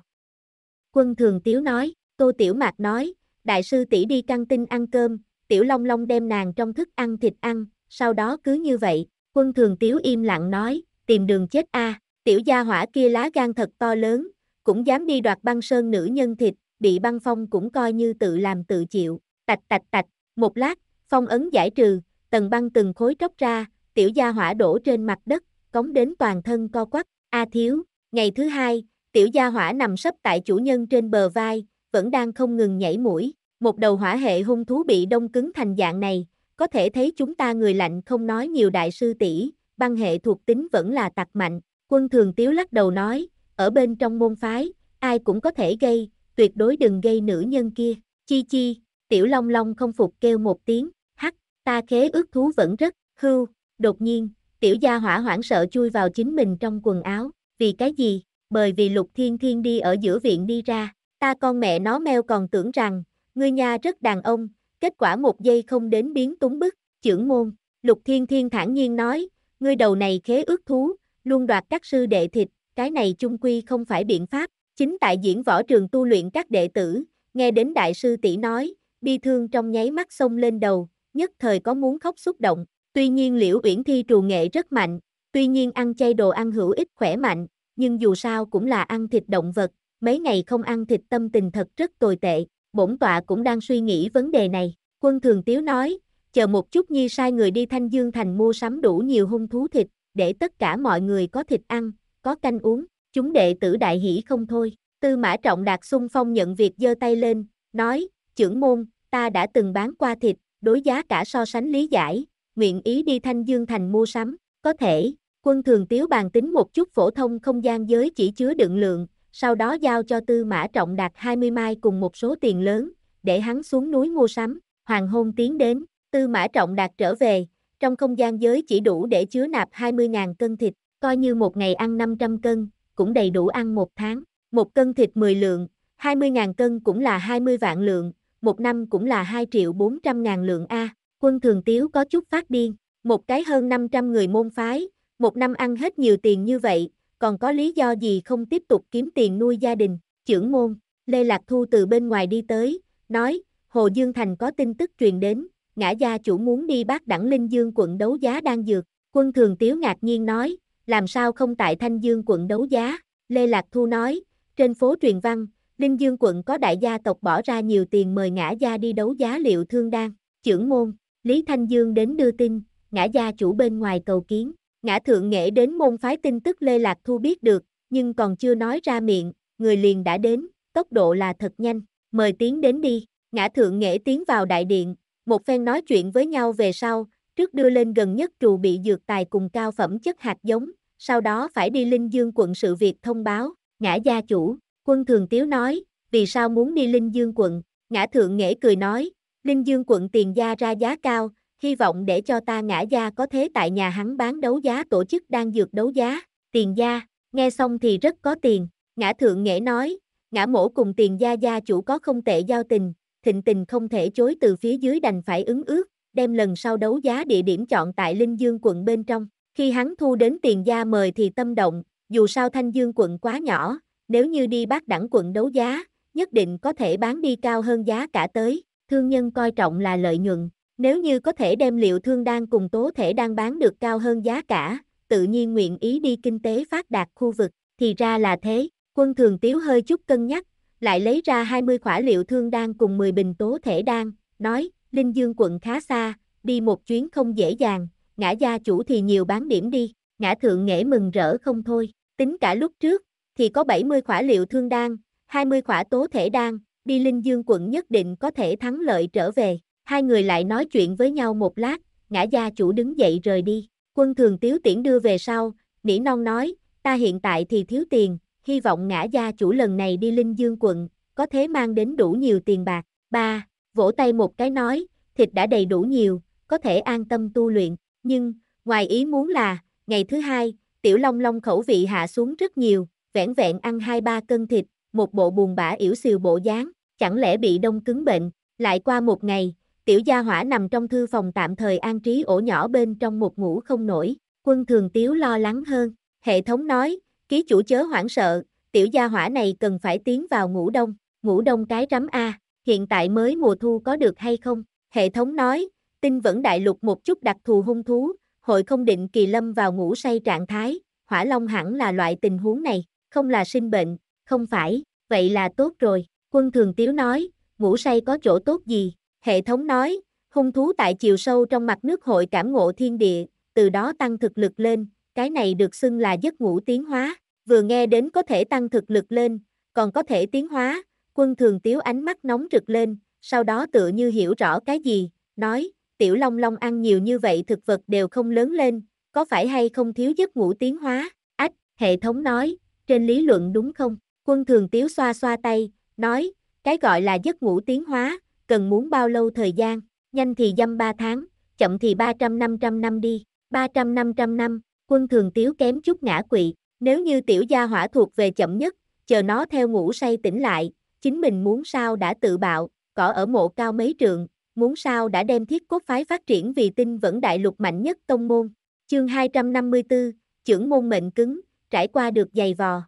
Quân thường tiếu nói, tô tiểu mạc nói, đại sư tỷ đi căng tin ăn cơm, tiểu long long đem nàng trong thức ăn thịt ăn, sau đó cứ như vậy, quân thường tiếu im lặng nói, tìm đường chết a à. tiểu gia hỏa kia lá gan thật to lớn, cũng dám đi đoạt băng sơn nữ nhân thịt, bị băng phong cũng coi như tự làm tự chịu, tạch tạch tạch, một lát, phong ấn giải trừ, tầng băng từng khối tróc ra, tiểu gia hỏa đổ trên mặt đất, cống đến toàn thân co quắp, a à thiếu, ngày thứ hai, tiểu gia hỏa nằm sấp tại chủ nhân trên bờ vai, vẫn đang không ngừng nhảy mũi, một đầu hỏa hệ hung thú bị đông cứng thành dạng này, có thể thấy chúng ta người lạnh không nói nhiều đại sư tỷ, băng hệ thuộc tính vẫn là tặc mạnh. Quân thường tiếu lắc đầu nói, ở bên trong môn phái, ai cũng có thể gây, tuyệt đối đừng gây nữ nhân kia. Chi chi, tiểu long long không phục kêu một tiếng, hắc, ta khế ước thú vẫn rất, hưu, đột nhiên, tiểu gia hỏa hoảng sợ chui vào chính mình trong quần áo, vì cái gì, bởi vì lục thiên thiên đi ở giữa viện đi ra, ta con mẹ nó meo còn tưởng rằng, Ngươi nha rất đàn ông, kết quả một giây không đến biến túng bức, trưởng môn, lục thiên thiên thản nhiên nói, ngươi đầu này khế ước thú, luôn đoạt các sư đệ thịt, cái này chung quy không phải biện pháp, chính tại diễn võ trường tu luyện các đệ tử, nghe đến đại sư tỷ nói, bi thương trong nháy mắt sông lên đầu, nhất thời có muốn khóc xúc động, tuy nhiên liễu uyển thi trù nghệ rất mạnh, tuy nhiên ăn chay đồ ăn hữu ích khỏe mạnh, nhưng dù sao cũng là ăn thịt động vật, mấy ngày không ăn thịt tâm tình thật rất tồi tệ, bổn tọa cũng đang suy nghĩ vấn đề này. Quân Thường Tiếu nói, chờ một chút nhi sai người đi Thanh Dương Thành mua sắm đủ nhiều hung thú thịt, để tất cả mọi người có thịt ăn, có canh uống, chúng đệ tử đại hỷ không thôi. Tư Mã Trọng Đạt xung phong nhận việc giơ tay lên, nói, trưởng môn, ta đã từng bán qua thịt, đối giá cả so sánh lý giải, nguyện ý đi Thanh Dương Thành mua sắm, có thể, quân thường tiếu bàn tính một chút phổ thông không gian giới chỉ chứa đựng lượng, sau đó giao cho Tư Mã Trọng Đạt 20 mai cùng một số tiền lớn, để hắn xuống núi mua sắm, hoàng hôn tiến đến, Tư Mã Trọng Đạt trở về, trong không gian giới chỉ đủ để chứa nạp 20.000 cân thịt, coi như một ngày ăn 500 cân, cũng đầy đủ ăn một tháng, một cân thịt 10 lượng, 20.000 cân cũng là 20 vạn lượng, một năm cũng là 2 triệu 400 ngàn lượng A, quân thường tiếu có chút phát điên, một cái hơn 500 người môn phái, một năm ăn hết nhiều tiền như vậy, còn có lý do gì không tiếp tục kiếm tiền nuôi gia đình, trưởng môn, Lê Lạc Thu từ bên ngoài đi tới, nói, Hồ Dương Thành có tin tức truyền đến, ngã gia chủ muốn đi bác đẳng Linh Dương quận đấu giá đang dược, quân thường tiếu ngạc nhiên nói, làm sao không tại Thanh Dương quận đấu giá, Lê Lạc Thu nói, trên phố truyền văn, Linh Dương quận có đại gia tộc bỏ ra nhiều tiền mời ngã gia đi đấu giá liệu thương đan, trưởng môn, Lý Thanh Dương đến đưa tin, ngã gia chủ bên ngoài cầu kiến, Ngã thượng nghệ đến môn phái tin tức Lê Lạc Thu biết được, nhưng còn chưa nói ra miệng, người liền đã đến, tốc độ là thật nhanh, mời tiến đến đi. Ngã thượng nghệ tiến vào đại điện, một phen nói chuyện với nhau về sau, trước đưa lên gần nhất trù bị dược tài cùng cao phẩm chất hạt giống, sau đó phải đi Linh Dương quận sự việc thông báo, ngã gia chủ, quân thường tiếu nói, vì sao muốn đi Linh Dương quận, ngã thượng nghệ cười nói, Linh Dương quận tiền gia ra giá cao, hy vọng để cho ta ngã gia có thế tại nhà hắn bán đấu giá tổ chức đang dược đấu giá, tiền gia, nghe xong thì rất có tiền, ngã thượng nghệ nói, ngã mổ cùng tiền gia gia chủ có không tệ giao tình, thịnh tình không thể chối từ phía dưới đành phải ứng ước, đem lần sau đấu giá địa điểm chọn tại Linh Dương quận bên trong, khi hắn thu đến tiền gia mời thì tâm động, dù sao Thanh Dương quận quá nhỏ, nếu như đi bác đẳng quận đấu giá, nhất định có thể bán đi cao hơn giá cả tới, thương nhân coi trọng là lợi nhuận, nếu như có thể đem liệu thương đan cùng tố thể đang bán được cao hơn giá cả, tự nhiên nguyện ý đi kinh tế phát đạt khu vực, thì ra là thế, quân thường tiếu hơi chút cân nhắc, lại lấy ra 20 khỏa liệu thương đan cùng 10 bình tố thể đan, nói, Linh Dương quận khá xa, đi một chuyến không dễ dàng, ngã gia chủ thì nhiều bán điểm đi, ngã thượng nghệ mừng rỡ không thôi, tính cả lúc trước, thì có 70 khỏa liệu thương đan, 20 khỏa tố thể đan, đi Linh Dương quận nhất định có thể thắng lợi trở về. Hai người lại nói chuyện với nhau một lát, ngã gia chủ đứng dậy rời đi. Quân thường tiếu tiễn đưa về sau, nỉ non nói, ta hiện tại thì thiếu tiền, hy vọng ngã gia chủ lần này đi Linh Dương quận, có thế mang đến đủ nhiều tiền bạc. Ba, vỗ tay một cái nói, thịt đã đầy đủ nhiều, có thể an tâm tu luyện, nhưng, ngoài ý muốn là, ngày thứ hai, tiểu long long khẩu vị hạ xuống rất nhiều, vẻn vẹn ăn hai ba cân thịt, một bộ buồn bã yếu xìu bộ dáng, chẳng lẽ bị đông cứng bệnh, lại qua một ngày, tiểu gia hỏa nằm trong thư phòng tạm thời an trí ổ nhỏ bên trong một ngủ không nổi, quân thường tiếu lo lắng hơn, hệ thống nói, ký chủ chớ hoảng sợ, tiểu gia hỏa này cần phải tiến vào ngủ đông, ngủ đông cái rắm A, hiện tại mới mùa thu có được hay không, hệ thống nói, tinh vẫn đại lục một chút đặc thù hung thú, hội không định kỳ lâm vào ngủ say trạng thái, hỏa long hẳn là loại tình huống này, không là sinh bệnh, không phải, vậy là tốt rồi, quân thường tiếu nói, ngủ say có chỗ tốt gì, Hệ thống nói, hung thú tại chiều sâu trong mặt nước hội cảm ngộ thiên địa, từ đó tăng thực lực lên, cái này được xưng là giấc ngủ tiến hóa, vừa nghe đến có thể tăng thực lực lên, còn có thể tiến hóa, quân thường tiếu ánh mắt nóng rực lên, sau đó tự như hiểu rõ cái gì, nói, tiểu long long ăn nhiều như vậy thực vật đều không lớn lên, có phải hay không thiếu giấc ngủ tiến hóa, ách, hệ thống nói, trên lý luận đúng không, quân thường tiếu xoa xoa tay, nói, cái gọi là giấc ngủ tiến hóa, cần muốn bao lâu thời gian, nhanh thì dăm 3 tháng, chậm thì 300-500 năm đi, 300-500 năm, quân thường tiếu kém chút ngã quỵ, nếu như tiểu gia hỏa thuộc về chậm nhất, chờ nó theo ngủ say tỉnh lại, chính mình muốn sao đã tự bạo, cỏ ở mộ cao mấy trường muốn sao đã đem thiết cốt phái phát triển vì tinh vẫn đại lục mạnh nhất tông môn. Chương 254, trưởng môn mệnh cứng, trải qua được dày vò.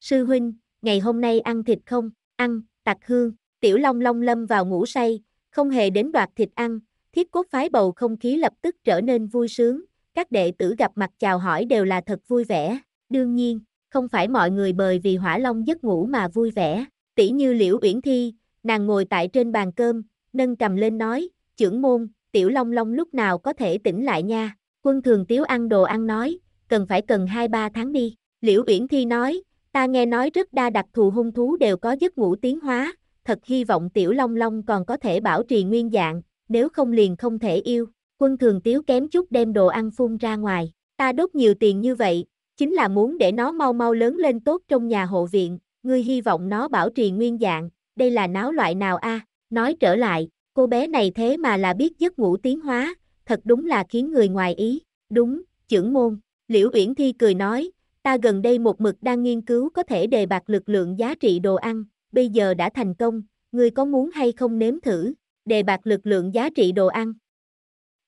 Sư huynh, ngày hôm nay ăn thịt không? Ăn, tặc hương. Tiểu Long Long lâm vào ngủ say, không hề đến đoạt thịt ăn, thiết cốt phái bầu không khí lập tức trở nên vui sướng, các đệ tử gặp mặt chào hỏi đều là thật vui vẻ, đương nhiên, không phải mọi người bởi vì hỏa long giấc ngủ mà vui vẻ, tỷ như liễu uyển thi, nàng ngồi tại trên bàn cơm, nâng cầm lên nói, trưởng môn, tiểu long long lúc nào có thể tỉnh lại nha, quân thường tiếu ăn đồ ăn nói, cần phải cần 2-3 tháng đi, liễu uyển thi nói, ta nghe nói rất đa đặc thù hung thú đều có giấc ngủ tiến hóa, thật hy vọng Tiểu Long Long còn có thể bảo trì nguyên dạng, nếu không liền không thể yêu. Quân thường tiếu kém chút đem đồ ăn phun ra ngoài, ta đốt nhiều tiền như vậy, chính là muốn để nó mau mau lớn lên tốt trong nhà hộ viện, ngươi hy vọng nó bảo trì nguyên dạng, đây là náo loại nào a? Nói trở lại, cô bé này thế mà là biết giấc ngủ tiến hóa, thật đúng là khiến người ngoài ý, đúng, trưởng môn, Liễu Uyển Thi cười nói, ta gần đây một mực đang nghiên cứu có thể đề bạc lực lượng giá trị đồ ăn, bây giờ đã thành công, ngươi có muốn hay không nếm thử, đề bạc lực lượng giá trị đồ ăn.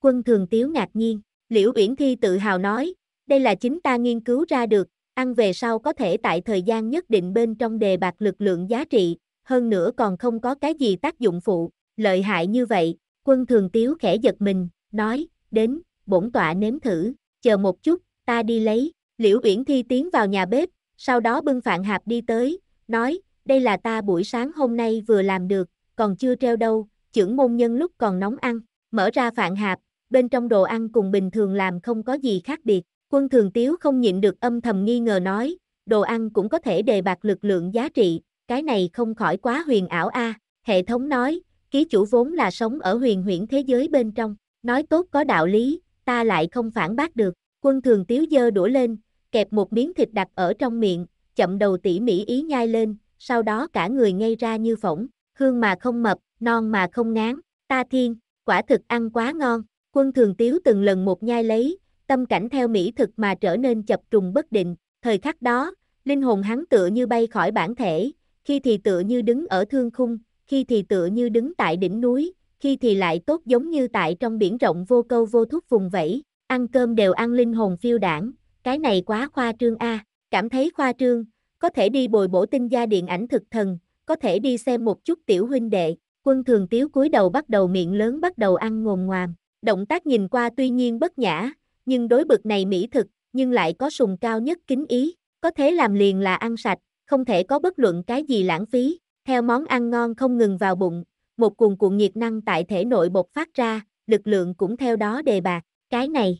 Quân thường tiếu ngạc nhiên, Liễu Uyển Thi tự hào nói, đây là chính ta nghiên cứu ra được, ăn về sau có thể tại thời gian nhất định bên trong đề bạc lực lượng giá trị, hơn nữa còn không có cái gì tác dụng phụ, lợi hại như vậy, quân thường tiếu khẽ giật mình, nói, đến, bổn tọa nếm thử, chờ một chút, ta đi lấy, Liễu Uyển Thi tiến vào nhà bếp, sau đó bưng Phạn Hạp đi tới, nói, đây là ta buổi sáng hôm nay vừa làm được, còn chưa treo đâu, trưởng môn nhân lúc còn nóng ăn, mở ra phạn hạp, bên trong đồ ăn cùng bình thường làm không có gì khác biệt, quân thường tiếu không nhịn được âm thầm nghi ngờ nói, đồ ăn cũng có thể đề bạc lực lượng giá trị, cái này không khỏi quá huyền ảo a hệ thống nói, ký chủ vốn là sống ở huyền huyễn thế giới bên trong, nói tốt có đạo lý, ta lại không phản bác được, quân thường tiếu dơ đũa lên, kẹp một miếng thịt đặt ở trong miệng, chậm đầu tỉ mỉ ý nhai lên, sau đó cả người ngây ra như phỏng, hương mà không mập, non mà không ngán, ta thiên, quả thực ăn quá ngon, quân thường tiếu từng lần một nhai lấy, tâm cảnh theo mỹ thực mà trở nên chập trùng bất định, thời khắc đó, linh hồn hắn tựa như bay khỏi bản thể, khi thì tựa như đứng ở thương khung, khi thì tựa như đứng tại đỉnh núi, khi thì lại tốt giống như tại trong biển rộng vô câu vô thúc vùng vẫy, ăn cơm đều ăn linh hồn phiêu đảng, cái này quá khoa trương a, cảm thấy khoa trương, có thể đi bồi bổ tinh gia điện ảnh thực thần, có thể đi xem một chút tiểu huynh đệ, quân thường tiếu cúi đầu bắt đầu miệng lớn bắt đầu ăn ngồm ngoàm, động tác nhìn qua tuy nhiên bất nhã, nhưng đối bực này mỹ thực, nhưng lại có sùng cao nhất kính ý, có thể làm liền là ăn sạch, không thể có bất luận cái gì lãng phí, theo món ăn ngon không ngừng vào bụng, một cuồng cuộn nhiệt năng tại thể nội bột phát ra, lực lượng cũng theo đó đề bạc, cái này.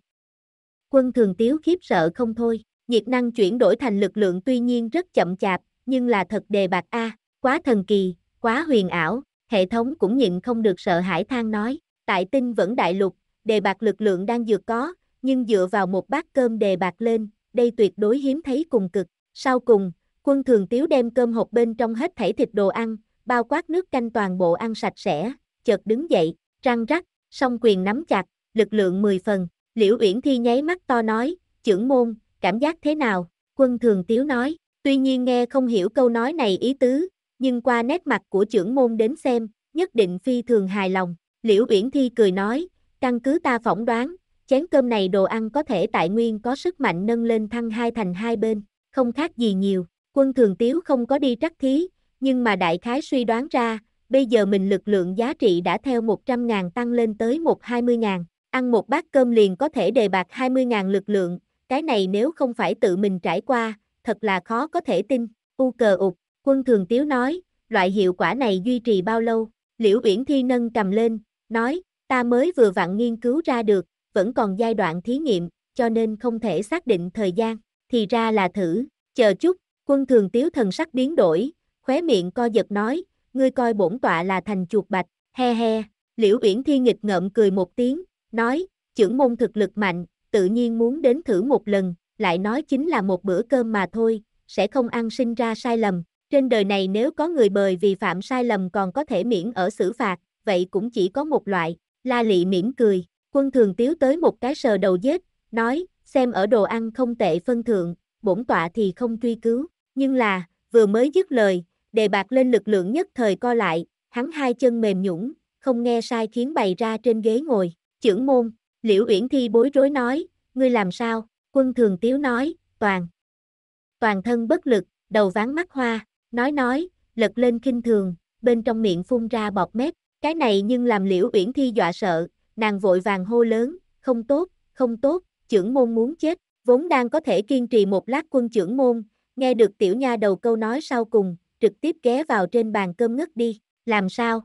Quân thường tiếu khiếp sợ không thôi. Nhiệt năng chuyển đổi thành lực lượng tuy nhiên rất chậm chạp, nhưng là thật đề bạc a, à, quá thần kỳ, quá huyền ảo, hệ thống cũng nhịn không được sợ hãi than nói, tại tinh vẫn đại lục, đề bạc lực lượng đang dược có, nhưng dựa vào một bát cơm đề bạc lên, đây tuyệt đối hiếm thấy cùng cực. Sau cùng, quân thường tiếu đem cơm hộp bên trong hết thảy thịt đồ ăn, bao quát nước canh toàn bộ ăn sạch sẽ, chợt đứng dậy, răng rắc, song quyền nắm chặt, lực lượng 10 phần, liễu uyển thi nháy mắt to nói, trưởng môn, cảm giác thế nào? Quân thường tiếu nói, tuy nhiên nghe không hiểu câu nói này ý tứ, nhưng qua nét mặt của trưởng môn đến xem, nhất định phi thường hài lòng. Liễu Uyển Thi cười nói, căn cứ ta phỏng đoán, chén cơm này đồ ăn có thể tại nguyên có sức mạnh nâng lên thăng hai thành hai bên, không khác gì nhiều. Quân thường tiếu không có đi trắc thí, nhưng mà đại khái suy đoán ra, bây giờ mình lực lượng giá trị đã theo 100.000 tăng lên tới 120.000, ăn một bát cơm liền có thể đề bạc 20.000 lực lượng, cái này nếu không phải tự mình trải qua, thật là khó có thể tin, u cờ ụt, quân thường tiếu nói, loại hiệu quả này duy trì bao lâu, liễu uyển thi nâng cầm lên, nói, ta mới vừa vặn nghiên cứu ra được, vẫn còn giai đoạn thí nghiệm, cho nên không thể xác định thời gian, thì ra là thử, chờ chút, quân thường tiếu thần sắc biến đổi, khóe miệng co giật nói, ngươi coi bổn tọa là thành chuột bạch, he he, liễu uyển thi nghịch ngợm cười một tiếng, nói, trưởng môn thực lực mạnh, tự nhiên muốn đến thử một lần, lại nói chính là một bữa cơm mà thôi, sẽ không ăn sinh ra sai lầm. Trên đời này nếu có người bời vì phạm sai lầm còn có thể miễn ở xử phạt, vậy cũng chỉ có một loại. La Lị mỉm cười, quân thường tiếu tới một cái sờ đầu dết, nói, xem ở đồ ăn không tệ phân thượng, bổn tọa thì không truy cứu. Nhưng là, vừa mới dứt lời, đề bạc lên lực lượng nhất thời co lại, hắn hai chân mềm nhũng, không nghe sai khiến bày ra trên ghế ngồi, trưởng môn, Liễu Uyển Thi bối rối nói, ngươi làm sao? Quân Thường Tiếu nói, toàn. Toàn thân bất lực, đầu ván mắt hoa, nói nói, lật lên khinh thường, bên trong miệng phun ra bọt mép. Cái này nhưng làm Liễu Uyển Thi dọa sợ, nàng vội vàng hô lớn, không tốt, không tốt, trưởng môn muốn chết, vốn đang có thể kiên trì một lát quân trưởng môn, nghe được tiểu nha đầu câu nói sau cùng, trực tiếp ghé vào trên bàn cơm ngất đi, làm sao?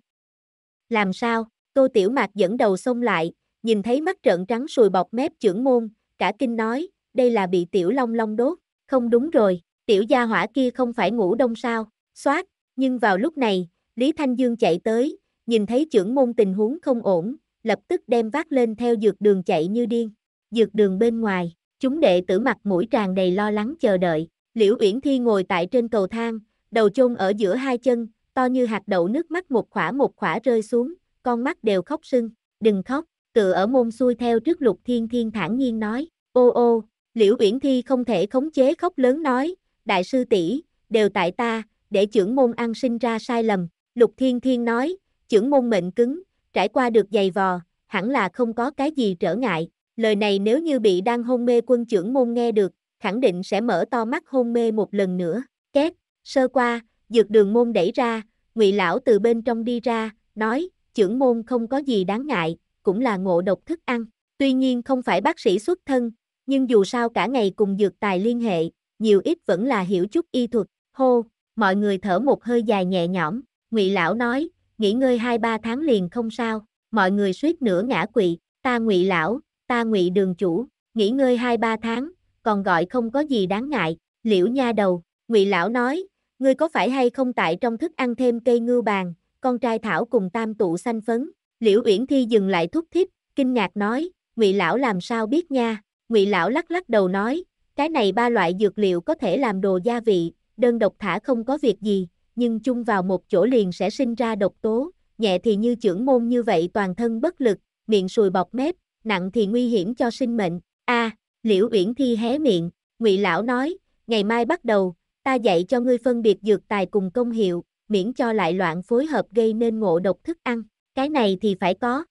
Làm sao? Cô Tiểu Mạc dẫn đầu xông lại, nhìn thấy mắt trợn trắng sùi bọc mép trưởng môn, cả kinh nói, đây là bị tiểu long long đốt, không đúng rồi, tiểu gia hỏa kia không phải ngủ đông sao, xoát, nhưng vào lúc này, Lý Thanh Dương chạy tới, nhìn thấy trưởng môn tình huống không ổn, lập tức đem vác lên theo dược đường chạy như điên, dược đường bên ngoài, chúng đệ tử mặt mũi tràn đầy lo lắng chờ đợi, Liễu Uyển Thi ngồi tại trên cầu thang, đầu chôn ở giữa hai chân, to như hạt đậu nước mắt một khỏa một khỏa rơi xuống, con mắt đều khóc sưng, đừng khóc, tựa ở môn xuôi theo trước lục thiên thiên thản nhiên nói, ô ô, liễu uyển thi không thể khống chế khóc lớn nói, đại sư tỷ đều tại ta, để trưởng môn ăn sinh ra sai lầm, lục thiên thiên nói, trưởng môn mệnh cứng, trải qua được giày vò, hẳn là không có cái gì trở ngại, lời này nếu như bị đang hôn mê quân trưởng môn nghe được, khẳng định sẽ mở to mắt hôn mê một lần nữa, két, sơ qua, dược đường môn đẩy ra, ngụy lão từ bên trong đi ra, nói, trưởng môn không có gì đáng ngại, cũng là ngộ độc thức ăn. Tuy nhiên không phải bác sĩ xuất thân, nhưng dù sao cả ngày cùng dược tài liên hệ, nhiều ít vẫn là hiểu chút y thuật. Hô, mọi người thở một hơi dài nhẹ nhõm, Ngụy lão nói, nghỉ ngơi 2 3 tháng liền không sao, mọi người suýt nữa ngã quỵ, ta Ngụy lão, ta Ngụy đường chủ, nghỉ ngơi 2 3 tháng, còn gọi không có gì đáng ngại, Liễu nha đầu, Ngụy lão nói, ngươi có phải hay không tại trong thức ăn thêm cây ngưu bàn, con trai thảo cùng tam tụ xanh phấn, Liễu Uyển Thi dừng lại thúc thiếp, kinh ngạc nói, Ngụy lão làm sao biết nha? Ngụy lão lắc lắc đầu nói, cái này ba loại dược liệu có thể làm đồ gia vị, đơn độc thả không có việc gì, nhưng chung vào một chỗ liền sẽ sinh ra độc tố, nhẹ thì như trưởng môn như vậy toàn thân bất lực, miệng sùi bọt mép, nặng thì nguy hiểm cho sinh mệnh. A, Liễu Uyển Thi hé miệng, Ngụy lão nói, ngày mai bắt đầu, ta dạy cho ngươi phân biệt dược tài cùng công hiệu, miễn cho lại loạn phối hợp gây nên ngộ độc thức ăn cái này thì phải có.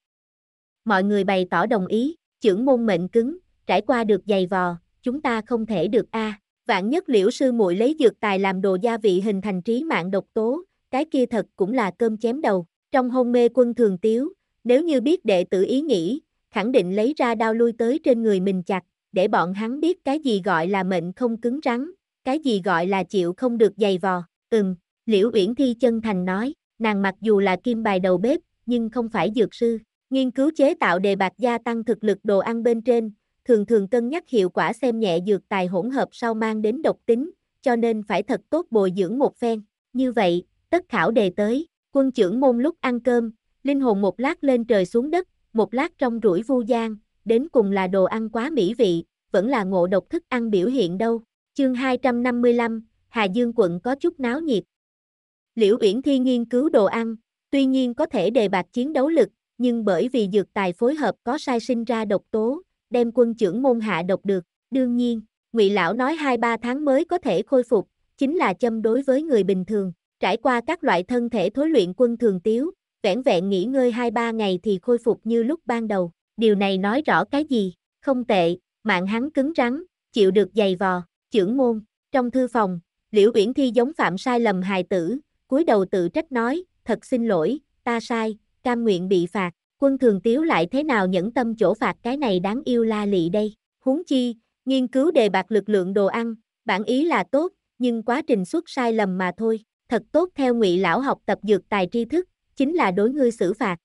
Mọi người bày tỏ đồng ý, trưởng môn mệnh cứng, trải qua được dày vò, chúng ta không thể được a. Vạn nhất liễu sư muội lấy dược tài làm đồ gia vị hình thành trí mạng độc tố, cái kia thật cũng là cơm chém đầu. Trong hôn mê quân thường tiếu, nếu như biết đệ tử ý nghĩ, khẳng định lấy ra đao lui tới trên người mình chặt, để bọn hắn biết cái gì gọi là mệnh không cứng rắn, cái gì gọi là chịu không được dày vò. Ừm, Liễu Uyển Thi chân thành nói, nàng mặc dù là kim bài đầu bếp, nhưng không phải dược sư. Nghiên cứu chế tạo đề bạc gia tăng thực lực đồ ăn bên trên, thường thường cân nhắc hiệu quả xem nhẹ dược tài hỗn hợp sau mang đến độc tính, cho nên phải thật tốt bồi dưỡng một phen. Như vậy, tất khảo đề tới, quân trưởng môn lúc ăn cơm, linh hồn một lát lên trời xuống đất, một lát trong rủi vu gian, đến cùng là đồ ăn quá mỹ vị, vẫn là ngộ độc thức ăn biểu hiện đâu. Chương 255, Hà Dương quận có chút náo nhiệt. Liễu Uyển Thi nghiên cứu đồ ăn, Tuy nhiên có thể đề bạc chiến đấu lực, nhưng bởi vì dược tài phối hợp có sai sinh ra độc tố, đem quân trưởng môn hạ độc được. Đương nhiên, Ngụy lão nói 2-3 tháng mới có thể khôi phục, chính là châm đối với người bình thường, trải qua các loại thân thể thối luyện quân thường tiếu, vẻn vẹn nghỉ ngơi 2-3 ngày thì khôi phục như lúc ban đầu. Điều này nói rõ cái gì? Không tệ, mạng hắn cứng rắn, chịu được dày vò, trưởng môn, trong thư phòng, Liễu Uyển Thi giống phạm sai lầm hài tử, cúi đầu tự trách nói, thật xin lỗi, ta sai, cam nguyện bị phạt, quân thường tiếu lại thế nào nhẫn tâm chỗ phạt cái này đáng yêu la lị đây, huống chi, nghiên cứu đề bạc lực lượng đồ ăn, bản ý là tốt, nhưng quá trình xuất sai lầm mà thôi, thật tốt theo ngụy lão học tập dược tài tri thức, chính là đối ngươi xử phạt.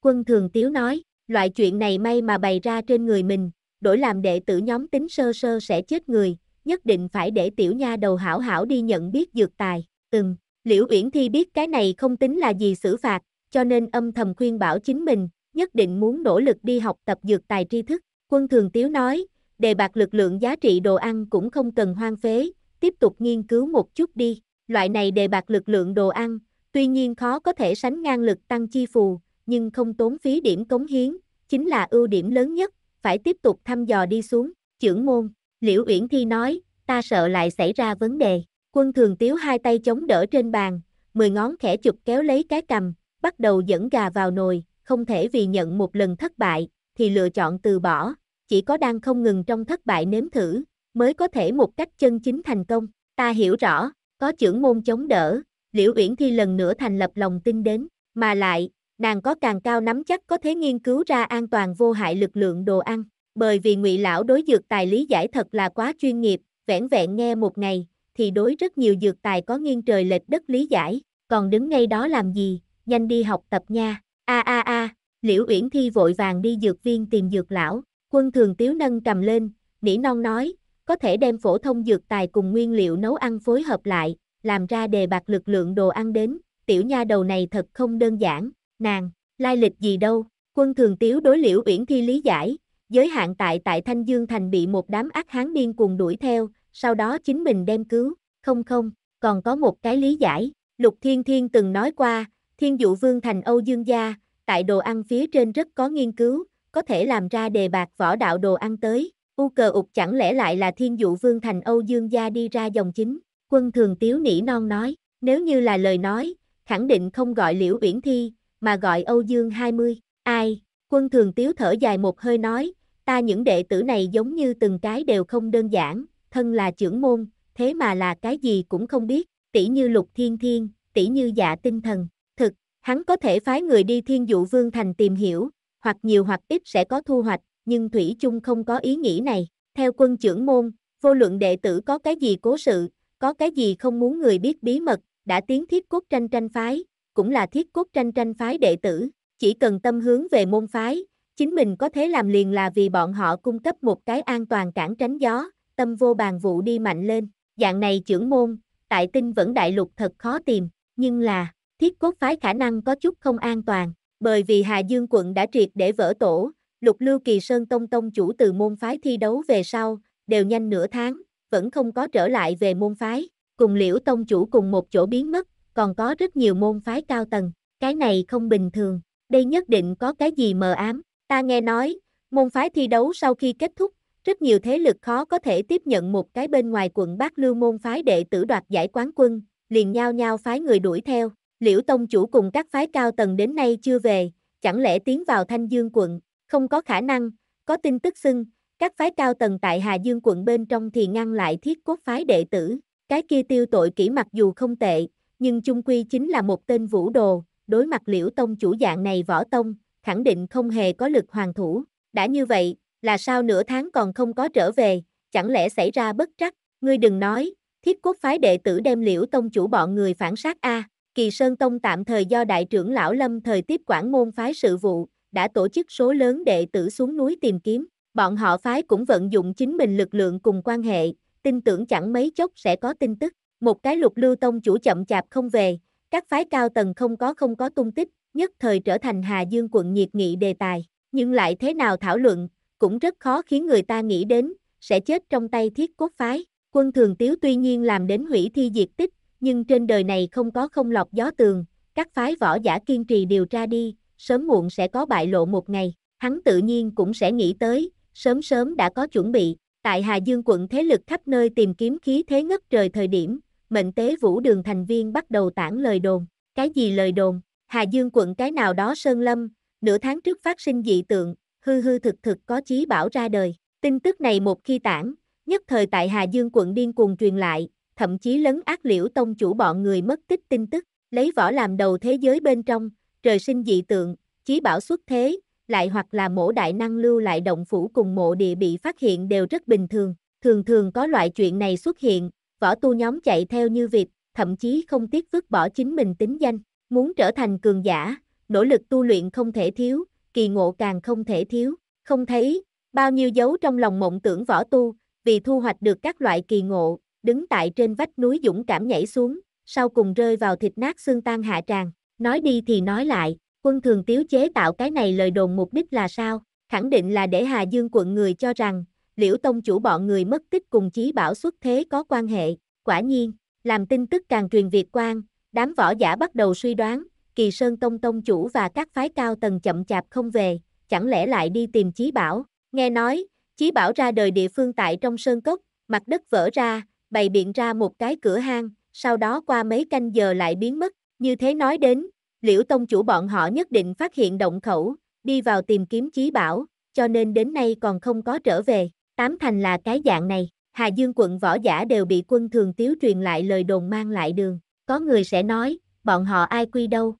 Quân thường tiếu nói, loại chuyện này may mà bày ra trên người mình, đổi làm đệ tử nhóm tính sơ sơ sẽ chết người, nhất định phải để tiểu nha đầu hảo hảo đi nhận biết dược tài, từng. Liễu Uyển Thi biết cái này không tính là gì xử phạt, cho nên âm thầm khuyên bảo chính mình, nhất định muốn nỗ lực đi học tập dược tài tri thức. Quân Thường Tiếu nói, đề bạc lực lượng giá trị đồ ăn cũng không cần hoang phế, tiếp tục nghiên cứu một chút đi. Loại này đề bạc lực lượng đồ ăn, tuy nhiên khó có thể sánh ngang lực tăng chi phù, nhưng không tốn phí điểm cống hiến, chính là ưu điểm lớn nhất, phải tiếp tục thăm dò đi xuống. Chưởng môn, Liễu Uyển Thi nói, ta sợ lại xảy ra vấn đề. Quân thường tiếu hai tay chống đỡ trên bàn, mười ngón khẽ chụp kéo lấy cái cầm, bắt đầu dẫn gà vào nồi, không thể vì nhận một lần thất bại, thì lựa chọn từ bỏ, chỉ có đang không ngừng trong thất bại nếm thử, mới có thể một cách chân chính thành công. Ta hiểu rõ, có trưởng môn chống đỡ, Liễu Uyển Thi lần nữa thành lập lòng tin đến, mà lại, nàng có càng cao nắm chắc có thể nghiên cứu ra an toàn vô hại lực lượng đồ ăn, bởi vì ngụy lão đối dược tài lý giải thật là quá chuyên nghiệp, vẻn vẹn nghe một ngày, thì đối rất nhiều dược tài có nghiêng trời lệch đất lý giải, còn đứng ngay đó làm gì, nhanh đi học tập nha. A a a, Liễu Uyển Thi vội vàng đi dược viên tìm dược lão, quân thường tiếu nâng cầm lên, nỉ non nói, có thể đem phổ thông dược tài cùng nguyên liệu nấu ăn phối hợp lại, làm ra đề bạc lực lượng đồ ăn đến, tiểu nha đầu này thật không đơn giản, nàng, lai lịch gì đâu, quân thường tiếu đối liễu uyển thi lý giải, giới hạn tại tại Thanh Dương Thành bị một đám ác hán điên cuồng đuổi theo, sau đó chính mình đem cứu, không không, còn có một cái lý giải, Lục Thiên Thiên từng nói qua, Thiên Dụ Vương thành Âu Dương gia, tại đồ ăn phía trên rất có nghiên cứu, có thể làm ra đề bạc võ đạo đồ ăn tới, U cờ ục chẳng lẽ lại là Thiên Dụ Vương thành Âu Dương gia đi ra dòng chính, quân thường tiếu nỉ non nói, nếu như là lời nói, khẳng định không gọi Liễu Uyển Thi, mà gọi Âu Dương 20, ai, quân thường tiếu thở dài một hơi nói, ta những đệ tử này giống như từng cái đều không đơn giản, thân là trưởng môn, thế mà là cái gì cũng không biết, tỷ như lục thiên thiên, tỷ như dạ tinh thần, thực, hắn có thể phái người đi thiên dụ vương thành tìm hiểu, hoặc nhiều hoặc ít sẽ có thu hoạch, nhưng Thủy chung không có ý nghĩ này, theo quân trưởng môn, vô luận đệ tử có cái gì cố sự, có cái gì không muốn người biết bí mật, đã tiến thiết cốt tranh tranh phái, cũng là thiết cốt tranh tranh phái đệ tử, chỉ cần tâm hướng về môn phái, chính mình có thể làm liền là vì bọn họ cung cấp một cái an toàn cản tránh gió, tâm vô bàn vụ đi mạnh lên, dạng này trưởng môn, tại tinh vẫn đại lục thật khó tìm, nhưng là, thiết cốt phái khả năng có chút không an toàn, bởi vì Hà Dương quận đã triệt để vỡ tổ, lục lưu kỳ sơn tông tông chủ từ môn phái thi đấu về sau, đều nhanh nửa tháng, vẫn không có trở lại về môn phái, cùng liễu tông chủ cùng một chỗ biến mất, còn có rất nhiều môn phái cao tầng, cái này không bình thường, đây nhất định có cái gì mờ ám, ta nghe nói, môn phái thi đấu sau khi kết thúc, rất nhiều thế lực khó có thể tiếp nhận một cái bên ngoài quận Bắc Lưu môn phái đệ tử đoạt giải quán quân, liền nhao nhao phái người đuổi theo. Liễu Tông chủ cùng các phái cao tầng đến nay chưa về, chẳng lẽ tiến vào Thanh Dương quận, không có khả năng, có tin tức xưng, các phái cao tầng tại Hà Dương quận bên trong thì ngăn lại thiết cốt phái đệ tử, cái kia tiêu tội kỹ mặc dù không tệ, nhưng chung quy chính là một tên vũ đồ, đối mặt Liễu Tông chủ dạng này võ tông, khẳng định không hề có lực hoàng thủ, đã như vậy, là sao nửa tháng còn không có trở về, chẳng lẽ xảy ra bất trắc, ngươi đừng nói, thiết quốc phái đệ tử đem liễu tông chủ bọn người phản sát A, kỳ sơn tông tạm thời do đại trưởng lão lâm thời tiếp quản môn phái sự vụ, đã tổ chức số lớn đệ tử xuống núi tìm kiếm, bọn họ phái cũng vận dụng chính mình lực lượng cùng quan hệ, tin tưởng chẳng mấy chốc sẽ có tin tức, một cái lục lưu tông chủ chậm chạp không về, các phái cao tầng không có không có tung tích, nhất thời trở thành Hà Dương quận nhiệt nghị đề tài, nhưng lại thế nào thảo luận, cũng rất khó khiến người ta nghĩ đến, sẽ chết trong tay thiết cốt phái. Quân thường tiếu tuy nhiên làm đến hủy thi diệt tích, nhưng trên đời này không có không lọc gió tường, các phái võ giả kiên trì điều tra đi, sớm muộn sẽ có bại lộ một ngày, hắn tự nhiên cũng sẽ nghĩ tới, sớm sớm đã có chuẩn bị, tại Hà Dương quận thế lực khắp nơi tìm kiếm khí thế ngất trời thời điểm, mệnh tế vũ đường thành viên bắt đầu tản lời đồn, cái gì lời đồn, Hà Dương quận cái nào đó Sơn Lâm, nửa tháng trước phát sinh dị tượng, hư hư thực thực có chí bảo ra đời. Tin tức này một khi tản, nhất thời tại Hà Dương quận điên cuồng truyền lại, thậm chí lấn ác liễu tông chủ bọn người mất tích tin tức, lấy võ làm đầu thế giới bên trong, trời sinh dị tượng, chí bảo xuất thế, lại hoặc là mổ đại năng lưu lại động phủ cùng mộ địa bị phát hiện đều rất bình thường. Thường thường có loại chuyện này xuất hiện, võ tu nhóm chạy theo như việc, thậm chí không tiếc vứt bỏ chính mình tính danh, muốn trở thành cường giả, nỗ lực tu luyện không thể thiếu, kỳ ngộ càng không thể thiếu, không thấy, bao nhiêu dấu trong lòng mộng tưởng võ tu, vì thu hoạch được các loại kỳ ngộ, đứng tại trên vách núi dũng cảm nhảy xuống, sau cùng rơi vào thịt nát xương tan hạ tràng, nói đi thì nói lại, quân thường tiếu chế tạo cái này lời đồn mục đích là sao, khẳng định là để Hà Dương quận người cho rằng, liễu tông chủ bọn người mất tích cùng chí bảo xuất thế có quan hệ, quả nhiên, làm tin tức càng truyền việt quan, đám võ giả bắt đầu suy đoán, kỳ sơn tông tông chủ và các phái cao tầng chậm chạp không về, chẳng lẽ lại đi tìm Chí Bảo. Nghe nói, Chí Bảo ra đời địa phương tại trong sơn cốc, mặt đất vỡ ra, bày biện ra một cái cửa hang, sau đó qua mấy canh giờ lại biến mất. Như thế nói đến, liễu tông chủ bọn họ nhất định phát hiện động khẩu, đi vào tìm kiếm Chí Bảo, cho nên đến nay còn không có trở về. Tám thành là cái dạng này, Hà Dương quận võ giả đều bị quân thường tiếu truyền lại lời đồn mang lại đường. Có người sẽ nói, bọn họ ai quy đâu.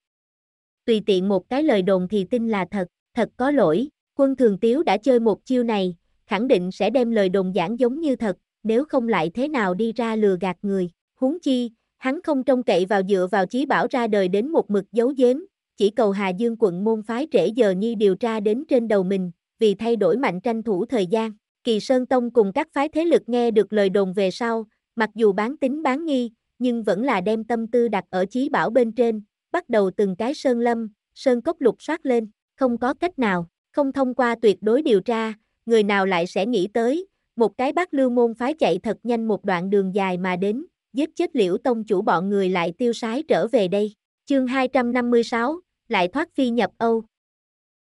Tùy tiện một cái lời đồn thì tin là thật, thật có lỗi, quân thường tiếu đã chơi một chiêu này, khẳng định sẽ đem lời đồn giảng giống như thật, nếu không lại thế nào đi ra lừa gạt người, huống chi, hắn không trông cậy vào dựa vào chí bảo ra đời đến một mực giấu giếm, chỉ cầu Hà Dương quận môn phái trễ giờ nhi điều tra đến trên đầu mình, vì thay đổi mạnh tranh thủ thời gian, Kỳ Sơn Tông cùng các phái thế lực nghe được lời đồn về sau, mặc dù bán tính bán nghi, nhưng vẫn là đem tâm tư đặt ở chí bảo bên trên, bắt đầu từng cái sơn lâm, sơn cốc lục soát lên, không có cách nào, không thông qua tuyệt đối điều tra, người nào lại sẽ nghĩ tới, một cái bác lưu môn phái chạy thật nhanh một đoạn đường dài mà đến, giết chết liễu tông chủ bọn người lại tiêu sái trở về đây. Chương 256, lại thoát phi nhập Âu.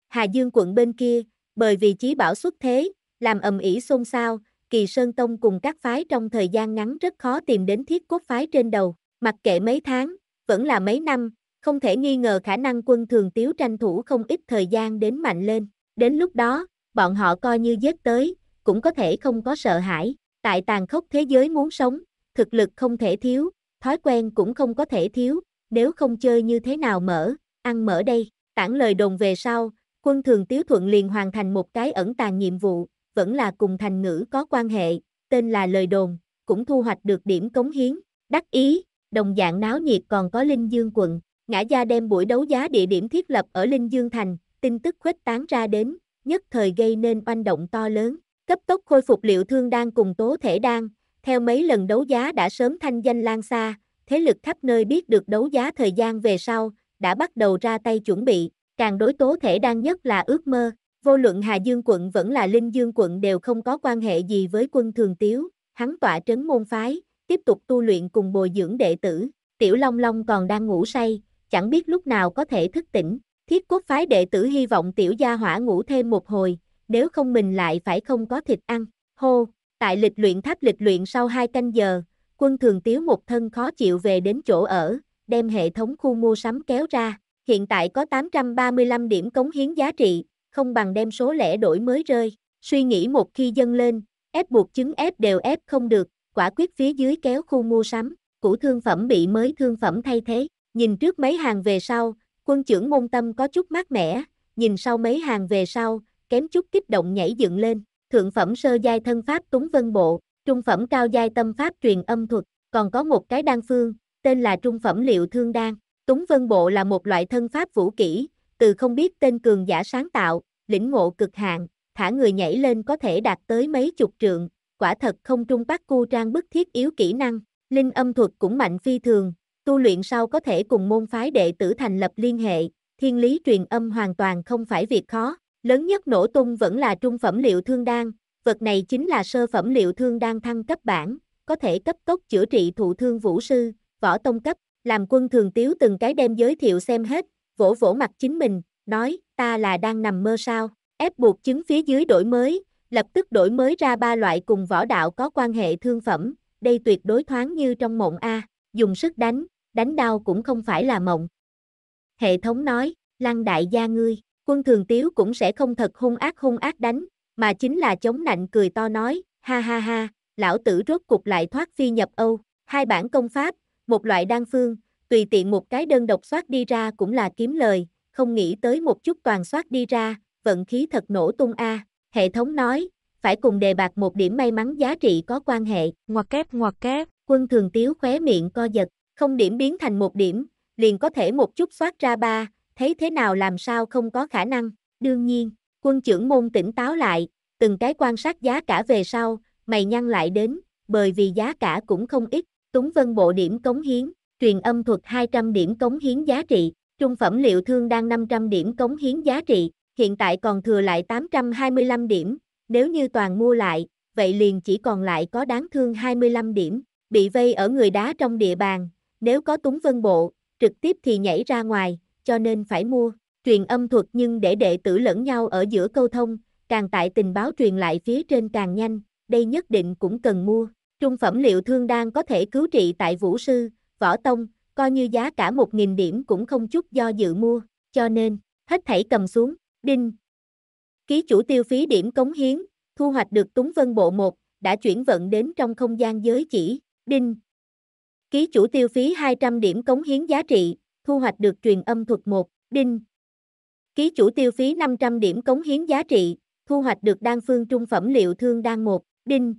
Hà Dương quận bên kia, bởi vì chí bảo xuất thế, làm ầm ĩ xôn xao, kỳ sơn tông cùng các phái trong thời gian ngắn rất khó tìm đến thiết cốt phái trên đầu, mặc kệ mấy tháng, vẫn là mấy năm, không thể nghi ngờ khả năng quân thường tiếu tranh thủ không ít thời gian đến mạnh lên, đến lúc đó, bọn họ coi như giết tới, cũng có thể không có sợ hãi, tại tàn khốc thế giới muốn sống, thực lực không thể thiếu, thói quen cũng không có thể thiếu, nếu không chơi như thế nào mở, ăn mở đây, tản lời đồn về sau, quân thường tiếu thuận liền hoàn thành một cái ẩn tàng nhiệm vụ, vẫn là cùng thành ngữ có quan hệ, tên là lời đồn, cũng thu hoạch được điểm cống hiến, đắc ý, đồng dạng náo nhiệt còn có Linh Dương quận, ngã gia đem buổi đấu giá địa điểm thiết lập ở Linh Dương thành, tin tức khuếch tán ra đến, nhất thời gây nên oanh động to lớn, cấp tốc khôi phục liệu thương đang cùng tố thể đang, theo mấy lần đấu giá đã sớm thanh danh lan xa, thế lực khắp nơi biết được đấu giá thời gian về sau, đã bắt đầu ra tay chuẩn bị, càng đối tố thể đang nhất là ước mơ, Vô luận Hà Dương quận vẫn là Linh Dương quận đều không có quan hệ gì với quân thường tiếu, hắn tỏa trấn môn phái, tiếp tục tu luyện cùng bồi dưỡng đệ tử, Tiểu Long Long còn đang ngủ say, chẳng biết lúc nào có thể thức tỉnh, thiết quốc phái đệ tử hy vọng Tiểu Gia Hỏa ngủ thêm một hồi, nếu không mình lại phải không có thịt ăn, hô, tại lịch luyện tháp lịch luyện sau 2 canh giờ, quân thường tiếu một thân khó chịu về đến chỗ ở, đem hệ thống khu mua sắm kéo ra, hiện tại có 835 điểm cống hiến giá trị, không bằng đem số lẻ đổi mới rơi. Suy nghĩ một khi dâng lên, ép buộc chứng ép đều ép không được, quả quyết phía dưới kéo khu mua sắm, cũ thương phẩm bị mới thương phẩm thay thế. Nhìn trước mấy hàng về sau, quân trưởng môn tâm có chút mát mẻ, nhìn sau mấy hàng về sau, kém chút kích động nhảy dựng lên. Thượng phẩm sơ giai thân pháp túng vân bộ, trung phẩm cao giai tâm pháp truyền âm thuật, còn có một cái đan phương, tên là trung phẩm liệu thương đan. Túng vân bộ là một loại thân pháp vũ kỹ, từ không biết tên cường giả sáng tạo, lĩnh ngộ cực hạn, thả người nhảy lên có thể đạt tới mấy chục trượng, quả thật không trung bác cu trang bức thiết yếu kỹ năng, linh âm thuật cũng mạnh phi thường, tu luyện sau có thể cùng môn phái đệ tử thành lập liên hệ, thiên lý truyền âm hoàn toàn không phải việc khó, lớn nhất nổ tung vẫn là trung phẩm liệu thương đan, vật này chính là sơ phẩm liệu thương đan thăng cấp bản, có thể cấp tốc chữa trị thụ thương vũ sư, võ tông cấp, làm quân thường tiếu từng cái đem giới thiệu xem hết, vỗ vỗ mặt chính mình, nói, ta là đang nằm mơ sao, ép buộc chứng phía dưới đổi mới, lập tức đổi mới ra ba loại cùng võ đạo có quan hệ thương phẩm, đây tuyệt đối thoáng như trong mộng A, dùng sức đánh, đánh đau cũng không phải là mộng. Hệ thống nói, lăng đại gia ngươi, quân thường tiếu cũng sẽ không thật hung ác hung ác đánh, mà chính là chống nạnh cười to nói, ha ha ha, lão tử rốt cục lại thoát phi nhập Âu, hai bản công pháp, một loại đan phương, tùy tiện một cái đơn độc soát đi ra cũng là kiếm lời, không nghĩ tới một chút toàn soát đi ra, vận khí thật nổ tung a. Hệ thống nói, phải cùng đề bạc một điểm may mắn giá trị có quan hệ. Ngoặc kép ngoặc kép, quân thường tiếu khóe miệng co giật, không điểm biến thành một điểm, liền có thể một chút soát ra ba, thấy thế nào làm sao không có khả năng. Đương nhiên, quân trưởng môn tỉnh táo lại, từng cái quan sát giá cả về sau, mày nhăn lại đến, bởi vì giá cả cũng không ít, Túng Vân bộ điểm cống hiến, truyền âm thuật 200 điểm cống hiến giá trị, trung phẩm liệu thương đang 500 điểm cống hiến giá trị, hiện tại còn thừa lại 825 điểm, nếu như toàn mua lại, vậy liền chỉ còn lại có đáng thương 25 điểm, bị vây ở người đá trong địa bàn, nếu có túng vân bộ, trực tiếp thì nhảy ra ngoài, cho nên phải mua, truyền âm thuật nhưng để đệ tử lẫn nhau ở giữa câu thông, càng tại tình báo truyền lại phía trên càng nhanh, đây nhất định cũng cần mua, trung phẩm liệu thương đang có thể cứu trị tại vũ sư, võ tông, coi như giá cả 1.000 điểm cũng không chút do dự mua, cho nên, hết thảy cầm xuống, đinh. Ký chủ tiêu phí điểm cống hiến, thu hoạch được túng vân bộ 1, đã chuyển vận đến trong không gian giới chỉ, đinh. Ký chủ tiêu phí 200 điểm cống hiến giá trị, thu hoạch được truyền âm thuật 1, đinh. Ký chủ tiêu phí 500 điểm cống hiến giá trị, thu hoạch được đan phương trung phẩm liệu thương đan 1, đinh.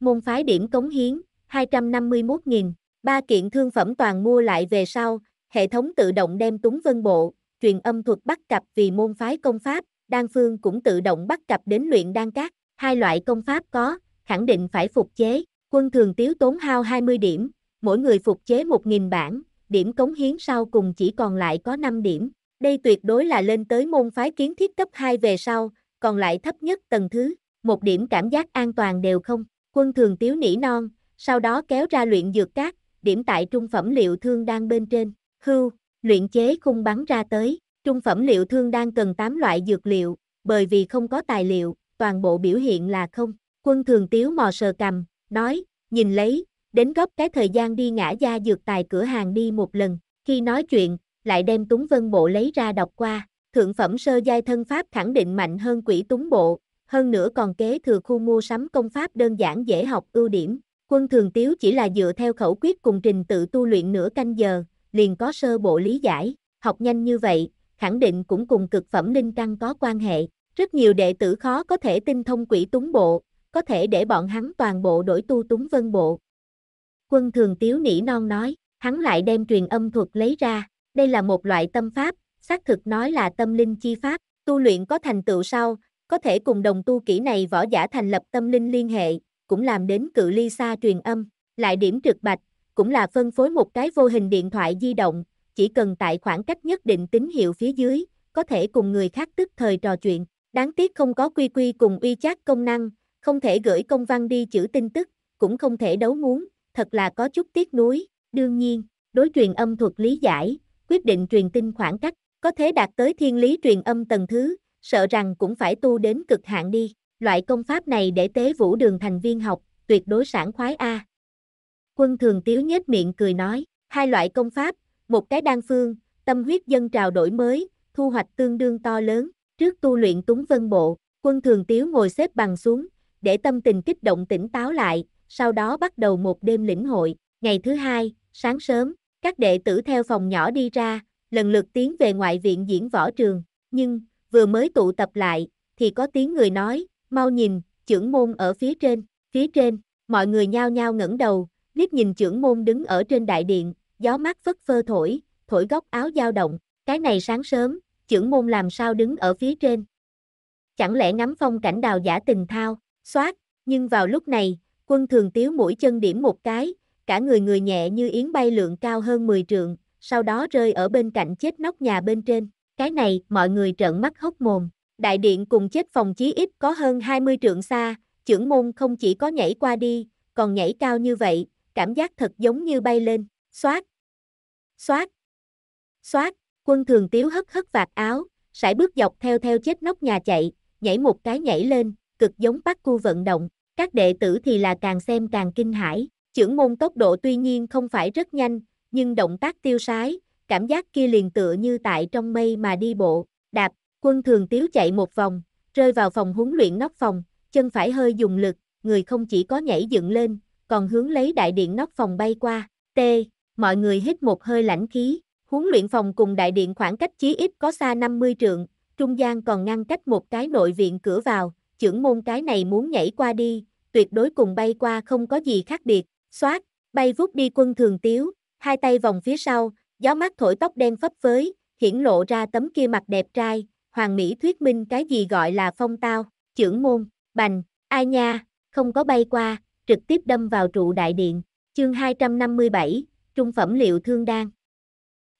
Môn phái điểm cống hiến, 251.000. Ba kiện thương phẩm toàn mua lại về sau, hệ thống tự động đem túng vân bộ, truyền âm thuật bắt cặp vì môn phái công pháp, đan phương cũng tự động bắt cặp đến luyện đan cát, hai loại công pháp có, khẳng định phải phục chế, quân thường tiếu tốn hao 20 điểm, mỗi người phục chế 1.000 bản, điểm cống hiến sau cùng chỉ còn lại có 5 điểm, đây tuyệt đối là lên tới môn phái kiến thiết cấp 2 về sau, còn lại thấp nhất tầng thứ, một điểm cảm giác an toàn đều không, quân thường tiếu nỉ non, sau đó kéo ra luyện dược cát, điểm tại trung phẩm liệu thương đang bên trên, hưu, luyện chế khung bắn ra tới, trung phẩm liệu thương đang cần 8 loại dược liệu, bởi vì không có tài liệu, toàn bộ biểu hiện là không, quân thường tiếu mò sờ cầm, nói, nhìn lấy, đến góp cái thời gian đi ngã ra dược tài cửa hàng đi một lần, khi nói chuyện, lại đem túng vân bộ lấy ra đọc qua, thượng phẩm sơ giai thân pháp khẳng định mạnh hơn quỷ túng bộ, hơn nữa còn kế thừa khu mua sắm công pháp đơn giản dễ học ưu điểm, Quân thường tiếu chỉ là dựa theo khẩu quyết cùng trình tự tu luyện nửa canh giờ, liền có sơ bộ lý giải, học nhanh như vậy, khẳng định cũng cùng cực phẩm linh căn có quan hệ. Rất nhiều đệ tử khó có thể tinh thông quỷ túng bộ, có thể để bọn hắn toàn bộ đổi tu túng vân bộ. Quân thường tiếu nỉ non nói, hắn lại đem truyền âm thuật lấy ra, đây là một loại tâm pháp, xác thực nói là tâm linh chi pháp, tu luyện có thành tựu sau, có thể cùng đồng tu kỹ này võ giả thành lập tâm linh liên hệ, cũng làm đến cự ly xa truyền âm, lại điểm trực bạch, cũng là phân phối một cái vô hình điện thoại di động, chỉ cần tại khoảng cách nhất định tín hiệu phía dưới, có thể cùng người khác tức thời trò chuyện. Đáng tiếc không có quy quy cùng uy chat công năng, không thể gửi công văn đi chữ tin tức, cũng không thể đấu muốn, thật là có chút tiếc nuối. Đương nhiên, đối truyền âm thuật lý giải, quyết định truyền tin khoảng cách, có thể đạt tới thiên lý truyền âm tầng thứ, sợ rằng cũng phải tu đến cực hạn đi loại công pháp này để tế vũ đường thành viên học, tuyệt đối sản khoái A. Quân thường tiếu nhếch miệng cười nói, hai loại công pháp, một cái đan phương, tâm huyết dân trào đổi mới, thu hoạch tương đương to lớn, trước tu luyện túng vân bộ, quân thường tiếu ngồi xếp bằng xuống, để tâm tình kích động tỉnh táo lại, sau đó bắt đầu một đêm lĩnh hội, ngày thứ hai, sáng sớm, các đệ tử theo phòng nhỏ đi ra, lần lượt tiến về ngoại viện diễn võ trường, nhưng, vừa mới tụ tập lại, thì có tiếng người nói, mau nhìn, trưởng môn ở phía trên, phía trên, mọi người nhao nhao ngẩng đầu, liếc nhìn trưởng môn đứng ở trên đại điện, gió mát phất phơ thổi, thổi góc áo dao động, cái này sáng sớm, trưởng môn làm sao đứng ở phía trên. Chẳng lẽ ngắm phong cảnh đào giả tình thao, xoát, nhưng vào lúc này, quân thường tiếu mũi chân điểm một cái, cả người người nhẹ như yến bay lượng cao hơn 10 trượng, sau đó rơi ở bên cạnh chết nóc nhà bên trên, cái này mọi người trợn mắt hốc mồm, Đại điện cùng chết phòng chí ít có hơn 20 trượng xa, trưởng môn không chỉ có nhảy qua đi, còn nhảy cao như vậy, cảm giác thật giống như bay lên, xoát, xoát, xoát, quân thường tiếu hất hất vạt áo, sải bước dọc theo theo chết nóc nhà chạy, nhảy một cái nhảy lên, cực giống bắt cu vận động, các đệ tử thì là càng xem càng kinh hãi, trưởng môn tốc độ tuy nhiên không phải rất nhanh, nhưng động tác tiêu sái, cảm giác kia liền tựa như tại trong mây mà đi bộ, đạp, Quân thường tiếu chạy một vòng, rơi vào phòng huấn luyện nóc phòng, chân phải hơi dùng lực, người không chỉ có nhảy dựng lên, còn hướng lấy đại điện nóc phòng bay qua. T. Mọi người hít một hơi lãnh khí, huấn luyện phòng cùng đại điện khoảng cách chí ít có xa 50 trượng, trung gian còn ngăn cách một cái nội viện cửa vào, trưởng môn cái này muốn nhảy qua đi, tuyệt đối cùng bay qua không có gì khác biệt, xoát, bay vút đi quân thường tiếu, hai tay vòng phía sau, gió mát thổi tóc đen phấp phới, hiển lộ ra tấm kia mặt đẹp trai, Hoàng Mỹ thuyết minh cái gì gọi là phong tao, trưởng môn, bành, ai nha, không có bay qua, trực tiếp đâm vào trụ đại điện, chương 257, trung phẩm liệu thương đan.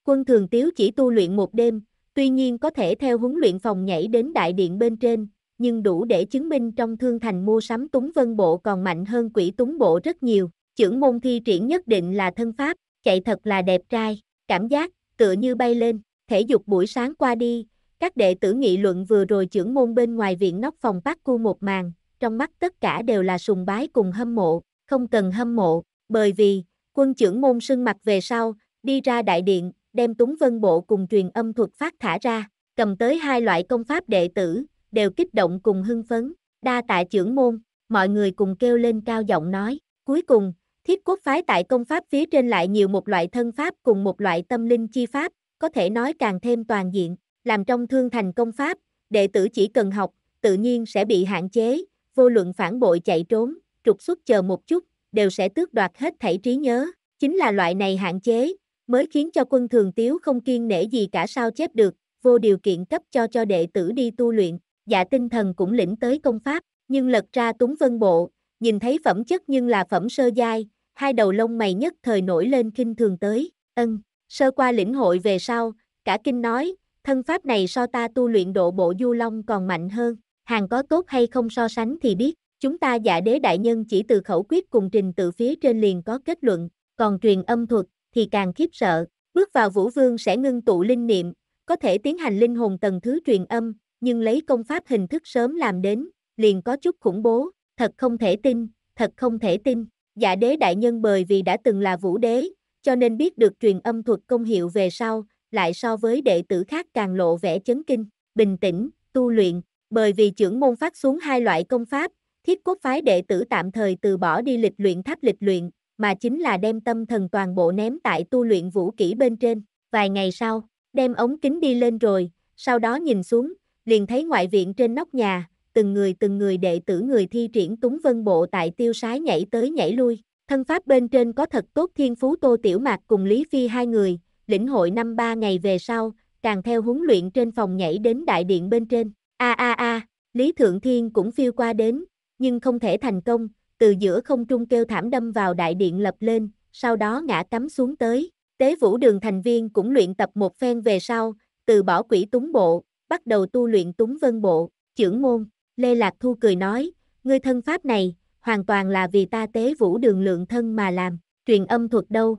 Quân thường tiếu chỉ tu luyện một đêm, tuy nhiên có thể theo huấn luyện phòng nhảy đến đại điện bên trên, nhưng đủ để chứng minh trong thương thành mua sắm túng vân bộ còn mạnh hơn quỷ túng bộ rất nhiều, trưởng môn thi triển nhất định là thân pháp, chạy thật là đẹp trai, cảm giác, tựa như bay lên, thể dục buổi sáng qua đi, các đệ tử nghị luận vừa rồi trưởng môn bên ngoài viện nóc phòng bác cu một màn, trong mắt tất cả đều là sùng bái cùng hâm mộ, không cần hâm mộ, bởi vì, quân trưởng môn sưng mặt về sau, đi ra đại điện, đem túng vân bộ cùng truyền âm thuật phát thả ra, cầm tới hai loại công pháp đệ tử, đều kích động cùng hưng phấn, đa tạ trưởng môn, mọi người cùng kêu lên cao giọng nói, cuối cùng, thiết quốc phái tại công pháp phía trên lại nhiều một loại thân pháp cùng một loại tâm linh chi pháp, có thể nói càng thêm toàn diện. Làm trong thương thành công pháp, đệ tử chỉ cần học, tự nhiên sẽ bị hạn chế, vô luận phản bội chạy trốn, trục xuất chờ một chút, đều sẽ tước đoạt hết thảy trí nhớ. Chính là loại này hạn chế, mới khiến cho quân thường tiếu không kiên nể gì cả sao chép được, vô điều kiện cấp cho cho đệ tử đi tu luyện. Dạ tinh thần cũng lĩnh tới công pháp, nhưng lật ra túng vân bộ, nhìn thấy phẩm chất nhưng là phẩm sơ giai, hai đầu lông mày nhất thời nổi lên kinh thường tới, ân, sơ qua lĩnh hội về sau, cả kinh nói, Thân pháp này so ta tu luyện độ bộ du long còn mạnh hơn, hàng có tốt hay không so sánh thì biết, chúng ta giả đế đại nhân chỉ từ khẩu quyết cùng trình tự phía trên liền có kết luận, còn truyền âm thuật thì càng khiếp sợ, bước vào vũ vương sẽ ngưng tụ linh niệm, có thể tiến hành linh hồn tầng thứ truyền âm, nhưng lấy công pháp hình thức sớm làm đến, liền có chút khủng bố, thật không thể tin, thật không thể tin. Giả đế đại nhân bởi vì đã từng là vũ đế, cho nên biết được truyền âm thuật công hiệu về sau, lại so với đệ tử khác càng lộ vẻ chấn kinh, bình tĩnh, tu luyện, bởi vì trưởng môn phát xuống hai loại công pháp, thiết quốc phái đệ tử tạm thời từ bỏ đi lịch luyện tháp lịch luyện, mà chính là đem tâm thần toàn bộ ném tại tu luyện vũ kỹ bên trên. Vài ngày sau, đem ống kính đi lên rồi, sau đó nhìn xuống, liền thấy ngoại viện trên nóc nhà, từng người từng người đệ tử người thi triển túng vân bộ tại tiêu sái nhảy tới nhảy lui. Thân pháp bên trên có thật tốt thiên phú Tô Tiểu Mạc cùng Lý Phi hai người, lĩnh hội năm ba ngày về sau, càng theo huấn luyện trên phòng nhảy đến đại điện bên trên. A a a, Lý Thượng Thiên cũng phiêu qua đến, nhưng không thể thành công, từ giữa không trung kêu thảm đâm vào đại điện lập lên, sau đó ngã cắm xuống tới. Tế vũ đường thành viên cũng luyện tập một phen về sau, từ bỏ quỷ túng bộ, bắt đầu tu luyện túng vân bộ, trưởng môn, Lê Lạc Thu cười nói, ngươi thân pháp này, hoàn toàn là vì ta tế vũ đường lượng thân mà làm, truyền âm thuật đâu,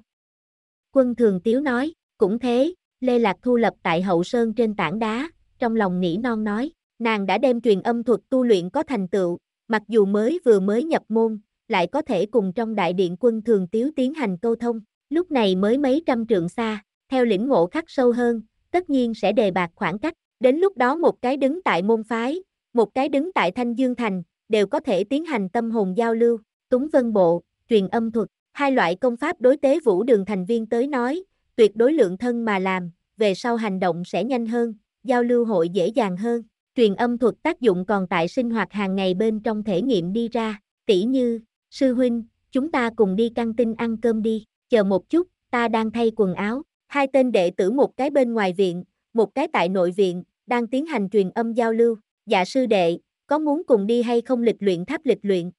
Quân Thường Tiếu nói, cũng thế, Lê Lạc thu lập tại hậu sơn trên tảng đá, trong lòng nỉ non nói, nàng đã đem truyền âm thuật tu luyện có thành tựu, mặc dù mới vừa mới nhập môn, lại có thể cùng trong đại điện quân Thường Tiếu tiến hành câu thông, lúc này mới mấy trăm trượng xa, theo lĩnh ngộ khắc sâu hơn, tất nhiên sẽ đề bạc khoảng cách, đến lúc đó một cái đứng tại môn phái, một cái đứng tại Thanh Dương Thành, đều có thể tiến hành tâm hồn giao lưu, túng vân bộ, truyền âm thuật, Hai loại công pháp đối tế vũ đường thành viên tới nói, tuyệt đối lượng thân mà làm, về sau hành động sẽ nhanh hơn, giao lưu hội dễ dàng hơn. Truyền âm thuật tác dụng còn tại sinh hoạt hàng ngày bên trong thể nghiệm đi ra, tỷ như, sư huynh, chúng ta cùng đi căng tin ăn cơm đi, chờ một chút, ta đang thay quần áo. Hai tên đệ tử một cái bên ngoài viện, một cái tại nội viện, đang tiến hành truyền âm giao lưu. Dạ sư đệ, có muốn cùng đi hay không lịch luyện tháp lịch luyện?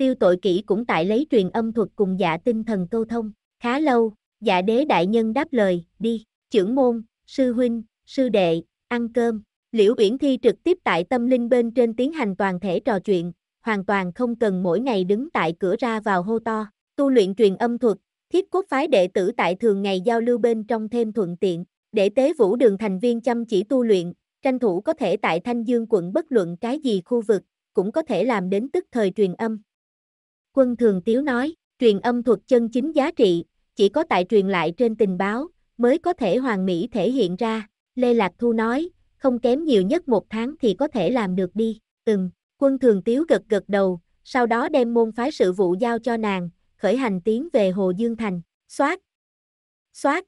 tiêu tội kỹ cũng tại lấy truyền âm thuật cùng dạ tinh thần câu thông, khá lâu, dạ đế đại nhân đáp lời, đi, trưởng môn, sư huynh, sư đệ, ăn cơm, liễu uyển thi trực tiếp tại tâm linh bên trên tiến hành toàn thể trò chuyện, hoàn toàn không cần mỗi ngày đứng tại cửa ra vào hô to, tu luyện truyền âm thuật, thiết quốc phái đệ tử tại thường ngày giao lưu bên trong thêm thuận tiện, để tế vũ đường thành viên chăm chỉ tu luyện, tranh thủ có thể tại Thanh Dương quận bất luận cái gì khu vực, cũng có thể làm đến tức thời truyền âm. Quân Thường Tiếu nói, truyền âm thuật chân chính giá trị, chỉ có tại truyền lại trên tình báo, mới có thể hoàn mỹ thể hiện ra. Lê Lạc Thu nói, không kém nhiều nhất một tháng thì có thể làm được đi. Ừm, quân thường tiếu gật gật đầu, sau đó đem môn phái sự vụ giao cho nàng, khởi hành tiến về Hồ Dương Thành. Xoát, xoát,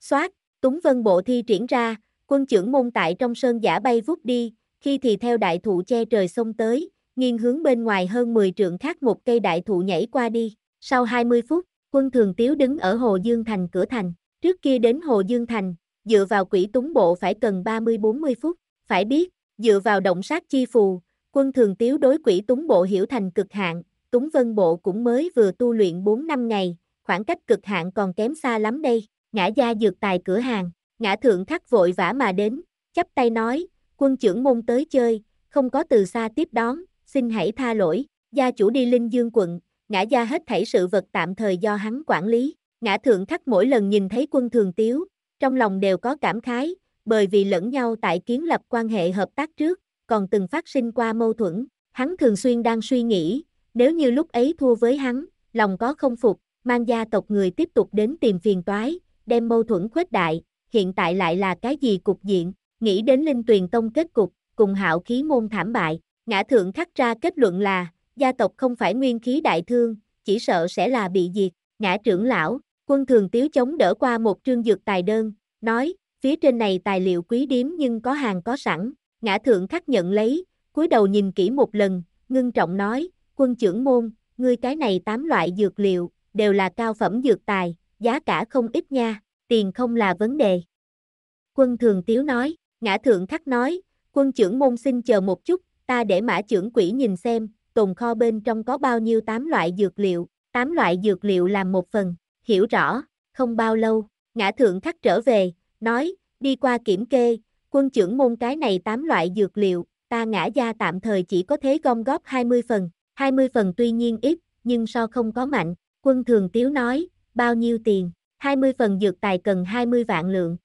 xoát, túng vân bộ thi triển ra, quân trưởng môn tại trong sơn giả bay vút đi, khi thì theo đại thụ che trời sông tới, nghiêng hướng bên ngoài hơn 10 trượng khác một cây đại thụ nhảy qua đi. Sau 20 phút, quân thường tiếu đứng ở Hồ Dương Thành cửa thành. Trước kia đến Hồ Dương Thành, dựa vào quỷ túng bộ phải cần 30-40 phút. Phải biết, dựa vào động sát chi phù, quân thường tiếu đối quỷ túng bộ hiểu thành cực hạn. Túng vân bộ cũng mới vừa tu luyện 4 năm ngày, khoảng cách cực hạn còn kém xa lắm đây. Ngã gia dược tài cửa hàng, ngã thượng thắc vội vã mà đến, chắp tay nói, quân trưởng môn tới chơi, không có từ xa tiếp đón, xin hãy tha lỗi, gia chủ đi linh dương quận, ngã gia hết thảy sự vật tạm thời do hắn quản lý. Ngã thượng khắc mỗi lần nhìn thấy quân thường tiếu, trong lòng đều có cảm khái, bởi vì lẫn nhau tại kiến lập quan hệ hợp tác trước, còn từng phát sinh qua mâu thuẫn. Hắn thường xuyên đang suy nghĩ, nếu như lúc ấy thua với hắn, lòng có không phục, mang gia tộc người tiếp tục đến tìm phiền toái, đem mâu thuẫn khuếch đại, hiện tại lại là cái gì cục diện, nghĩ đến linh tuyền tông kết cục, cùng hạo khí môn thảm bại, Ngã thượng khắc ra kết luận là, gia tộc không phải nguyên khí đại thương, chỉ sợ sẽ là bị diệt. Ngã trưởng lão, quân thường tiếu chống đỡ qua một trương dược tài đơn, nói, phía trên này tài liệu quý điếm nhưng có hàng có sẵn. Ngã thượng khắc nhận lấy, cúi đầu nhìn kỹ một lần, ngưng trọng nói, quân trưởng môn, ngươi cái này tám loại dược liệu, đều là cao phẩm dược tài, giá cả không ít nha, tiền không là vấn đề. Quân thường tiếu nói, ngã thượng khắc nói, quân trưởng môn xin chờ một chút, ta để mã trưởng quỹ nhìn xem, tồn kho bên trong có bao nhiêu tám loại dược liệu, tám loại dược liệu làm một phần, hiểu rõ, không bao lâu, ngã thượng khắc trở về, nói, đi qua kiểm kê, quân trưởng môn cái này tám loại dược liệu, ta ngã gia tạm thời chỉ có thế gom góp 20 phần, 20 phần tuy nhiên ít, nhưng so không có mạnh, quân thường tiếu nói, bao nhiêu tiền, 20 phần dược tài cần 20 vạn lượng.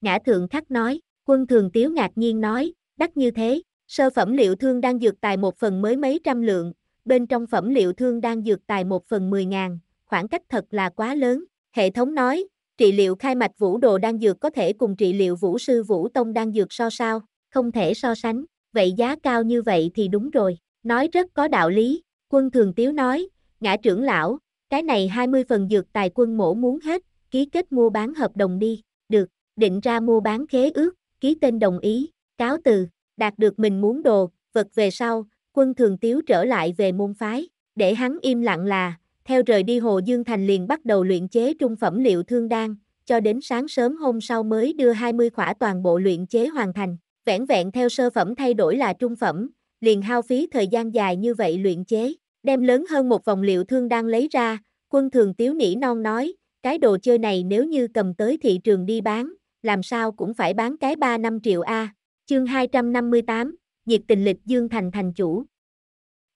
Ngã thượng khắc nói, quân thường tiếu ngạc nhiên nói, đắt như thế, Sơ phẩm liệu thương đang dược tài một phần mới mấy trăm lượng, bên trong phẩm liệu thương đang dược tài một phần mười ngàn, khoảng cách thật là quá lớn. Hệ thống nói, trị liệu khai mạch vũ đồ đang dược có thể cùng trị liệu vũ sư vũ tông đang dược so sao, không thể so sánh, vậy giá cao như vậy thì đúng rồi. Nói rất có đạo lý, quân thường tiếu nói, ngã trưởng lão, cái này 20 phần dược tài quân mổ muốn hết, ký kết mua bán hợp đồng đi, được, định ra mua bán khế ước, ký tên đồng ý, cáo từ đạt được mình muốn đồ, vật về sau, quân thường tiếu trở lại về môn phái, để hắn im lặng là, theo rời đi Hồ Dương Thành liền bắt đầu luyện chế trung phẩm liệu thương đan, cho đến sáng sớm hôm sau mới đưa 20 khỏa toàn bộ luyện chế hoàn thành, vẹn vẹn theo sơ phẩm thay đổi là trung phẩm, liền hao phí thời gian dài như vậy luyện chế, đem lớn hơn một vòng liệu thương đan lấy ra, quân thường tiếu nỉ non nói, cái đồ chơi này nếu như cầm tới thị trường đi bán, làm sao cũng phải bán cái 3 năm triệu A, Chương 258, nhiệt tình lịch Dương Thành thành chủ.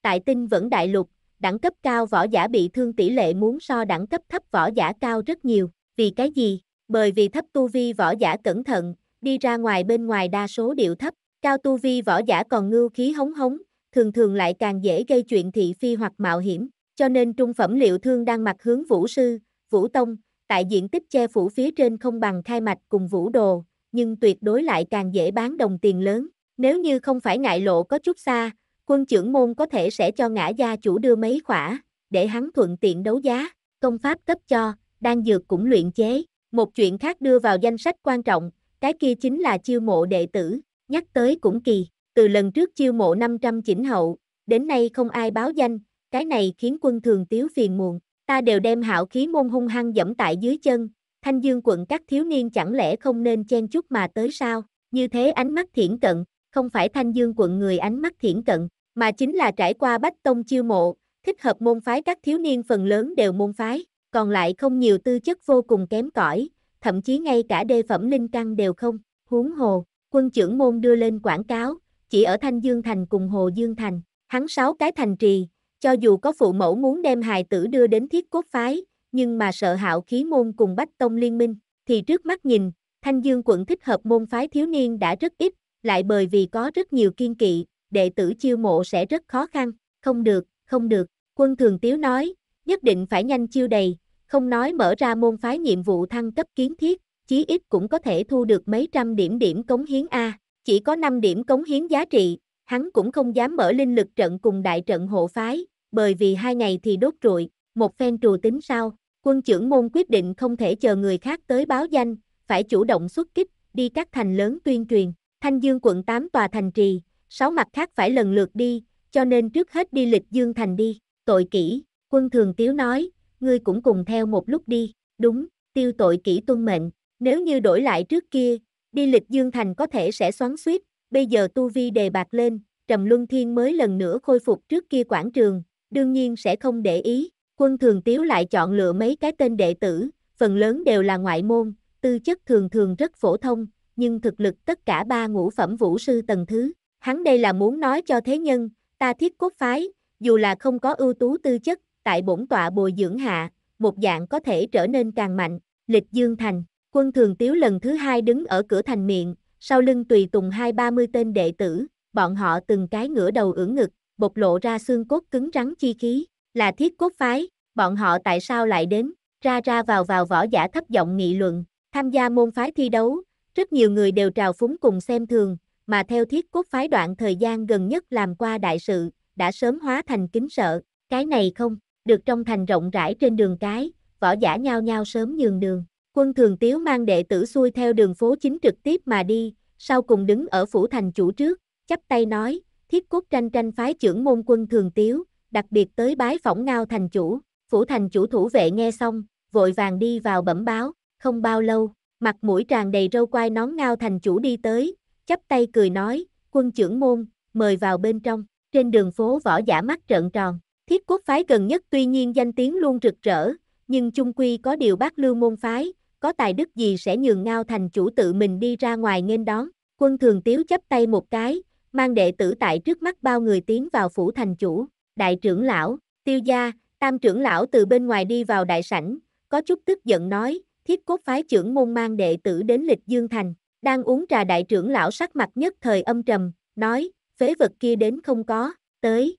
Tại tinh vẫn đại lục, đẳng cấp cao võ giả bị thương tỷ lệ muốn so đẳng cấp thấp võ giả cao rất nhiều. Vì cái gì? Bởi vì thấp tu vi võ giả cẩn thận, đi ra ngoài bên ngoài đa số điệu thấp, cao tu vi võ giả còn ngưu khí hống hống, thường thường lại càng dễ gây chuyện thị phi hoặc mạo hiểm. Cho nên trung phẩm liệu thương đang mặc hướng vũ sư, vũ tông, tại diện tích che phủ phía trên không bằng khai mạch cùng vũ đồ, nhưng tuyệt đối lại càng dễ bán đồng tiền lớn. Nếu như không phải ngại lộ có chút xa, quân trưởng môn có thể sẽ cho ngã gia chủ đưa mấy khỏa, để hắn thuận tiện đấu giá, công pháp cấp cho, đang dược cũng luyện chế. Một chuyện khác đưa vào danh sách quan trọng, cái kia chính là chiêu mộ đệ tử, nhắc tới cũng kỳ, từ lần trước chiêu mộ 500 chỉnh hậu, đến nay không ai báo danh, cái này khiến quân thường tiếu phiền muộn, ta đều đem hảo khí môn hung hăng dẫm tại dưới chân, Thanh Dương quận các thiếu niên chẳng lẽ không nên chen chút mà tới sao? Như thế ánh mắt thiển cận, không phải Thanh Dương quận người ánh mắt thiển cận, mà chính là trải qua bách tông chiêu mộ, thích hợp môn phái các thiếu niên phần lớn đều môn phái, còn lại không nhiều tư chất vô cùng kém cỏi, thậm chí ngay cả đề phẩm linh căn đều không. Huống hồ, quân trưởng môn đưa lên quảng cáo, chỉ ở Thanh Dương Thành cùng Hồ Dương Thành, hắn sáu cái thành trì, cho dù có phụ mẫu muốn đem hài tử đưa đến thiết cốt phái, nhưng mà sợ hạo khí môn cùng Bách Tông liên minh, thì trước mắt nhìn, Thanh Dương quận thích hợp môn phái thiếu niên đã rất ít, lại bởi vì có rất nhiều kiên kỵ, đệ tử chiêu mộ sẽ rất khó khăn, không được, không được, quân thường tiếu nói, nhất định phải nhanh chiêu đầy, không nói mở ra môn phái nhiệm vụ thăng cấp kiến thiết, chí ít cũng có thể thu được mấy trăm điểm điểm cống hiến A, chỉ có 5 điểm cống hiến giá trị, hắn cũng không dám mở linh lực trận cùng đại trận hộ phái, bởi vì hai ngày thì đốt trụi, một phen trù tính sao? quân trưởng môn quyết định không thể chờ người khác tới báo danh, phải chủ động xuất kích, đi các thành lớn tuyên truyền, Thanh Dương quận 8 tòa thành trì, sáu mặt khác phải lần lượt đi, cho nên trước hết đi lịch Dương thành đi, tội kỹ, quân thường tiếu nói, ngươi cũng cùng theo một lúc đi, đúng, tiêu tội kỹ tuân mệnh, nếu như đổi lại trước kia, đi lịch Dương thành có thể sẽ xoắn suýt, bây giờ tu vi đề bạc lên, Trầm Luân Thiên mới lần nữa khôi phục trước kia quảng trường, đương nhiên sẽ không để ý, Quân thường tiếu lại chọn lựa mấy cái tên đệ tử, phần lớn đều là ngoại môn, tư chất thường thường rất phổ thông, nhưng thực lực tất cả ba ngũ phẩm vũ sư tầng thứ. Hắn đây là muốn nói cho thế nhân, ta thiết cốt phái, dù là không có ưu tú tư chất, tại bổn tọa bồi dưỡng hạ, một dạng có thể trở nên càng mạnh. Lịch Dương Thành, quân thường tiếu lần thứ hai đứng ở cửa thành miệng, sau lưng tùy tùng hai ba mươi tên đệ tử, bọn họ từng cái ngửa đầu ưỡn ngực, bộc lộ ra xương cốt cứng rắn chi khí. Là thiết cốt phái, bọn họ tại sao lại đến, ra ra vào vào võ giả thấp giọng nghị luận, tham gia môn phái thi đấu, rất nhiều người đều trào phúng cùng xem thường, mà theo thiết cốt phái đoạn thời gian gần nhất làm qua đại sự, đã sớm hóa thành kính sợ, cái này không, được trong thành rộng rãi trên đường cái, võ giả nhao nhao sớm nhường đường, quân thường tiếu mang đệ tử xuôi theo đường phố chính trực tiếp mà đi, sau cùng đứng ở phủ thành chủ trước, chắp tay nói, thiết cốt tranh tranh phái trưởng môn quân thường tiếu, đặc biệt tới bái phỏng ngao thành chủ, phủ thành chủ thủ vệ nghe xong, vội vàng đi vào bẩm báo, không bao lâu, mặt mũi tràn đầy râu quai nón ngao thành chủ đi tới, chắp tay cười nói, quân trưởng môn, mời vào bên trong, trên đường phố võ giả mắt trợn tròn, thiết quốc phái gần nhất tuy nhiên danh tiếng luôn rực rỡ, nhưng chung quy có điều bác lưu môn phái, có tài đức gì sẽ nhường ngao thành chủ tự mình đi ra ngoài nghênh đón, quân thường tiếu chấp tay một cái, mang đệ tử tại trước mắt bao người tiến vào phủ thành chủ, đại trưởng lão, tiêu gia, tam trưởng lão từ bên ngoài đi vào đại sảnh, có chút tức giận nói, thiết cốt phái trưởng môn mang đệ tử đến lịch dương thành, đang uống trà đại trưởng lão sắc mặt nhất thời âm trầm, nói, phế vật kia đến không có, tới.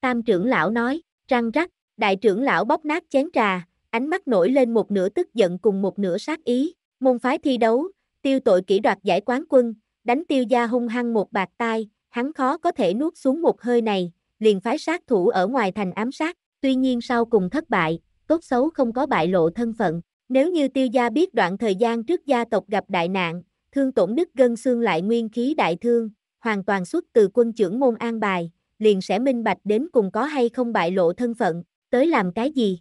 Tam trưởng lão nói, răng rắc, đại trưởng lão bóp nát chén trà, ánh mắt nổi lên một nửa tức giận cùng một nửa sát ý, môn phái thi đấu, tiêu tội kỷ đoạt giải quán quân, đánh tiêu gia hung hăng một bạc tai, hắn khó có thể nuốt xuống một hơi này, liền phái sát thủ ở ngoài thành ám sát, tuy nhiên sau cùng thất bại, tốt xấu không có bại lộ thân phận. Nếu như tiêu gia biết đoạn thời gian trước gia tộc gặp đại nạn, thương tổn đức gân xương lại nguyên khí đại thương, hoàn toàn xuất từ quân trưởng môn an bài, liền sẽ minh bạch đến cùng có hay không bại lộ thân phận, tới làm cái gì.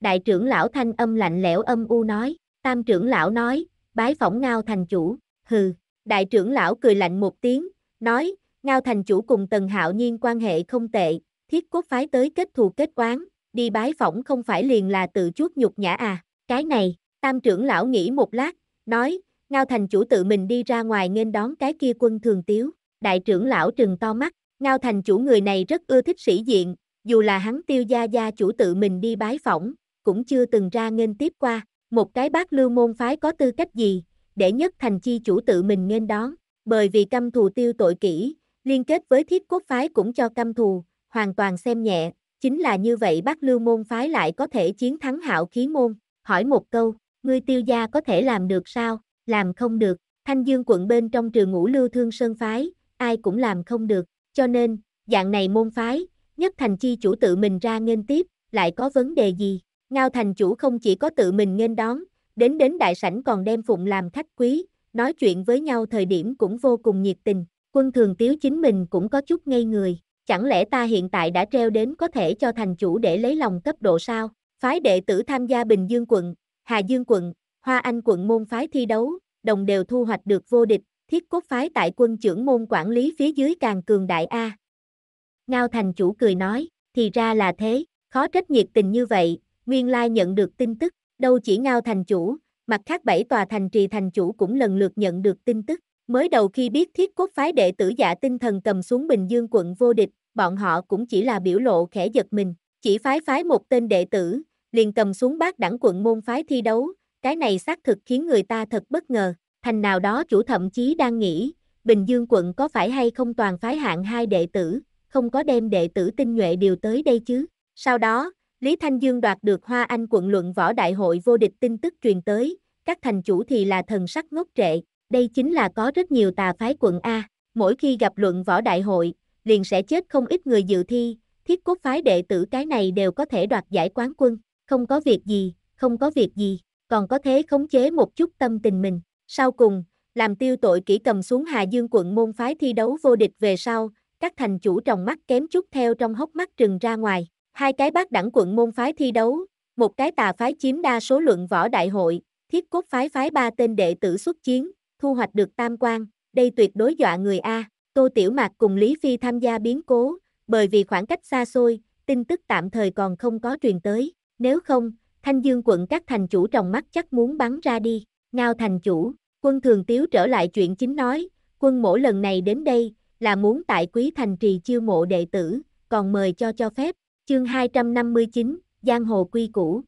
Đại trưởng lão thanh âm lạnh lẽo âm u nói, tam trưởng lão nói, bái phỏng ngao thành chủ, hừ, đại trưởng lão cười lạnh một tiếng, nói, Ngao thành chủ cùng Tần Hạo Nhiên quan hệ không tệ, thiết cốt phái tới kết thù kết quán, đi bái phỏng không phải liền là tự chuốt nhục nhã à, cái này, tam trưởng lão nghĩ một lát, nói, Ngao thành chủ tự mình đi ra ngoài nên đón cái kia quân thường tiếu, đại trưởng lão trừng to mắt, Ngao thành chủ người này rất ưa thích sĩ diện, dù là hắn tiêu gia gia chủ tự mình đi bái phỏng, cũng chưa từng ra nên tiếp qua, một cái bác lưu môn phái có tư cách gì, để nhất thành chi chủ tự mình nên đón, bởi vì căm thù tiêu tội kỹ, Liên kết với thiết quốc phái cũng cho căm thù, hoàn toàn xem nhẹ, chính là như vậy Bắc Lưu môn phái lại có thể chiến thắng hạo khí môn. Hỏi một câu, ngươi tiêu gia có thể làm được sao? Làm không được, Thanh Dương quận bên trong trường ngũ lưu thương sơn phái, ai cũng làm không được, cho nên, dạng này môn phái, nhất thành chi chủ tự mình ra nghênh tiếp, lại có vấn đề gì? Ngao thành chủ không chỉ có tự mình nghênh đón, đến đến đại sảnh còn đem phụng làm khách quý, nói chuyện với nhau thời điểm cũng vô cùng nhiệt tình, Quân thường tiếu chính mình cũng có chút ngây người, chẳng lẽ ta hiện tại đã treo đến có thể cho thành chủ để lấy lòng cấp độ sao? Phái đệ tử tham gia Bình Dương quận, Hà Dương quận, Hoa Anh quận môn phái thi đấu, đồng đều thu hoạch được vô địch, thiết cốt phái tại quân trưởng môn quản lý phía dưới càng cường đại A. Ngao thành chủ cười nói, thì ra là thế, khó trách nhiệt tình như vậy, nguyên lai nhận được tin tức, đâu chỉ ngao thành chủ, mặt khác bảy tòa thành trì thành chủ cũng lần lượt nhận được tin tức, Mới đầu khi biết thiết quốc phái đệ tử giả dạ tinh thần cầm xuống Bình Dương quận vô địch, bọn họ cũng chỉ là biểu lộ khẽ giật mình, chỉ phái phái một tên đệ tử, liền cầm xuống bác đẳng quận môn phái thi đấu, cái này xác thực khiến người ta thật bất ngờ, thành nào đó chủ thậm chí đang nghĩ, Bình Dương quận có phải hay không toàn phái hạng hai đệ tử, không có đem đệ tử tinh nhuệ điều tới đây chứ. Sau đó, Lý Thanh Dương đoạt được Hoa Anh quận luận võ đại hội vô địch tin tức truyền tới, các thành chủ thì là thần sắc ngốc trệ, đây chính là có rất nhiều tà phái quận A, mỗi khi gặp luận võ đại hội, liền sẽ chết không ít người dự thi, thiết cốt phái đệ tử cái này đều có thể đoạt giải quán quân, không có việc gì, không có việc gì, còn có thế khống chế một chút tâm tình mình. Sau cùng, làm tiêu tội kỹ cầm xuống Hà Dương quận môn phái thi đấu vô địch về sau, các thành chủ tròng mắt kém chút theo trong hốc mắt trừng ra ngoài, hai cái bác đẳng quận môn phái thi đấu, một cái tà phái chiếm đa số luận võ đại hội, thiết cốt phái phái ba tên đệ tử xuất chiến, thu hoạch được tam quan, đây tuyệt đối dọa người A. Tô Tiểu Mạc cùng Lý Phi tham gia biến cố, bởi vì khoảng cách xa xôi, tin tức tạm thời còn không có truyền tới. Nếu không, Thanh Dương quận các thành chủ trong mắt chắc muốn bắn ra đi. Ngao thành chủ, quân thường tiếu trở lại chuyện chính nói, quân mỗi lần này đến đây, là muốn tại quý thành trì chiêu mộ đệ tử, còn mời cho cho phép. Chương 259, Giang Hồ Quy Củ.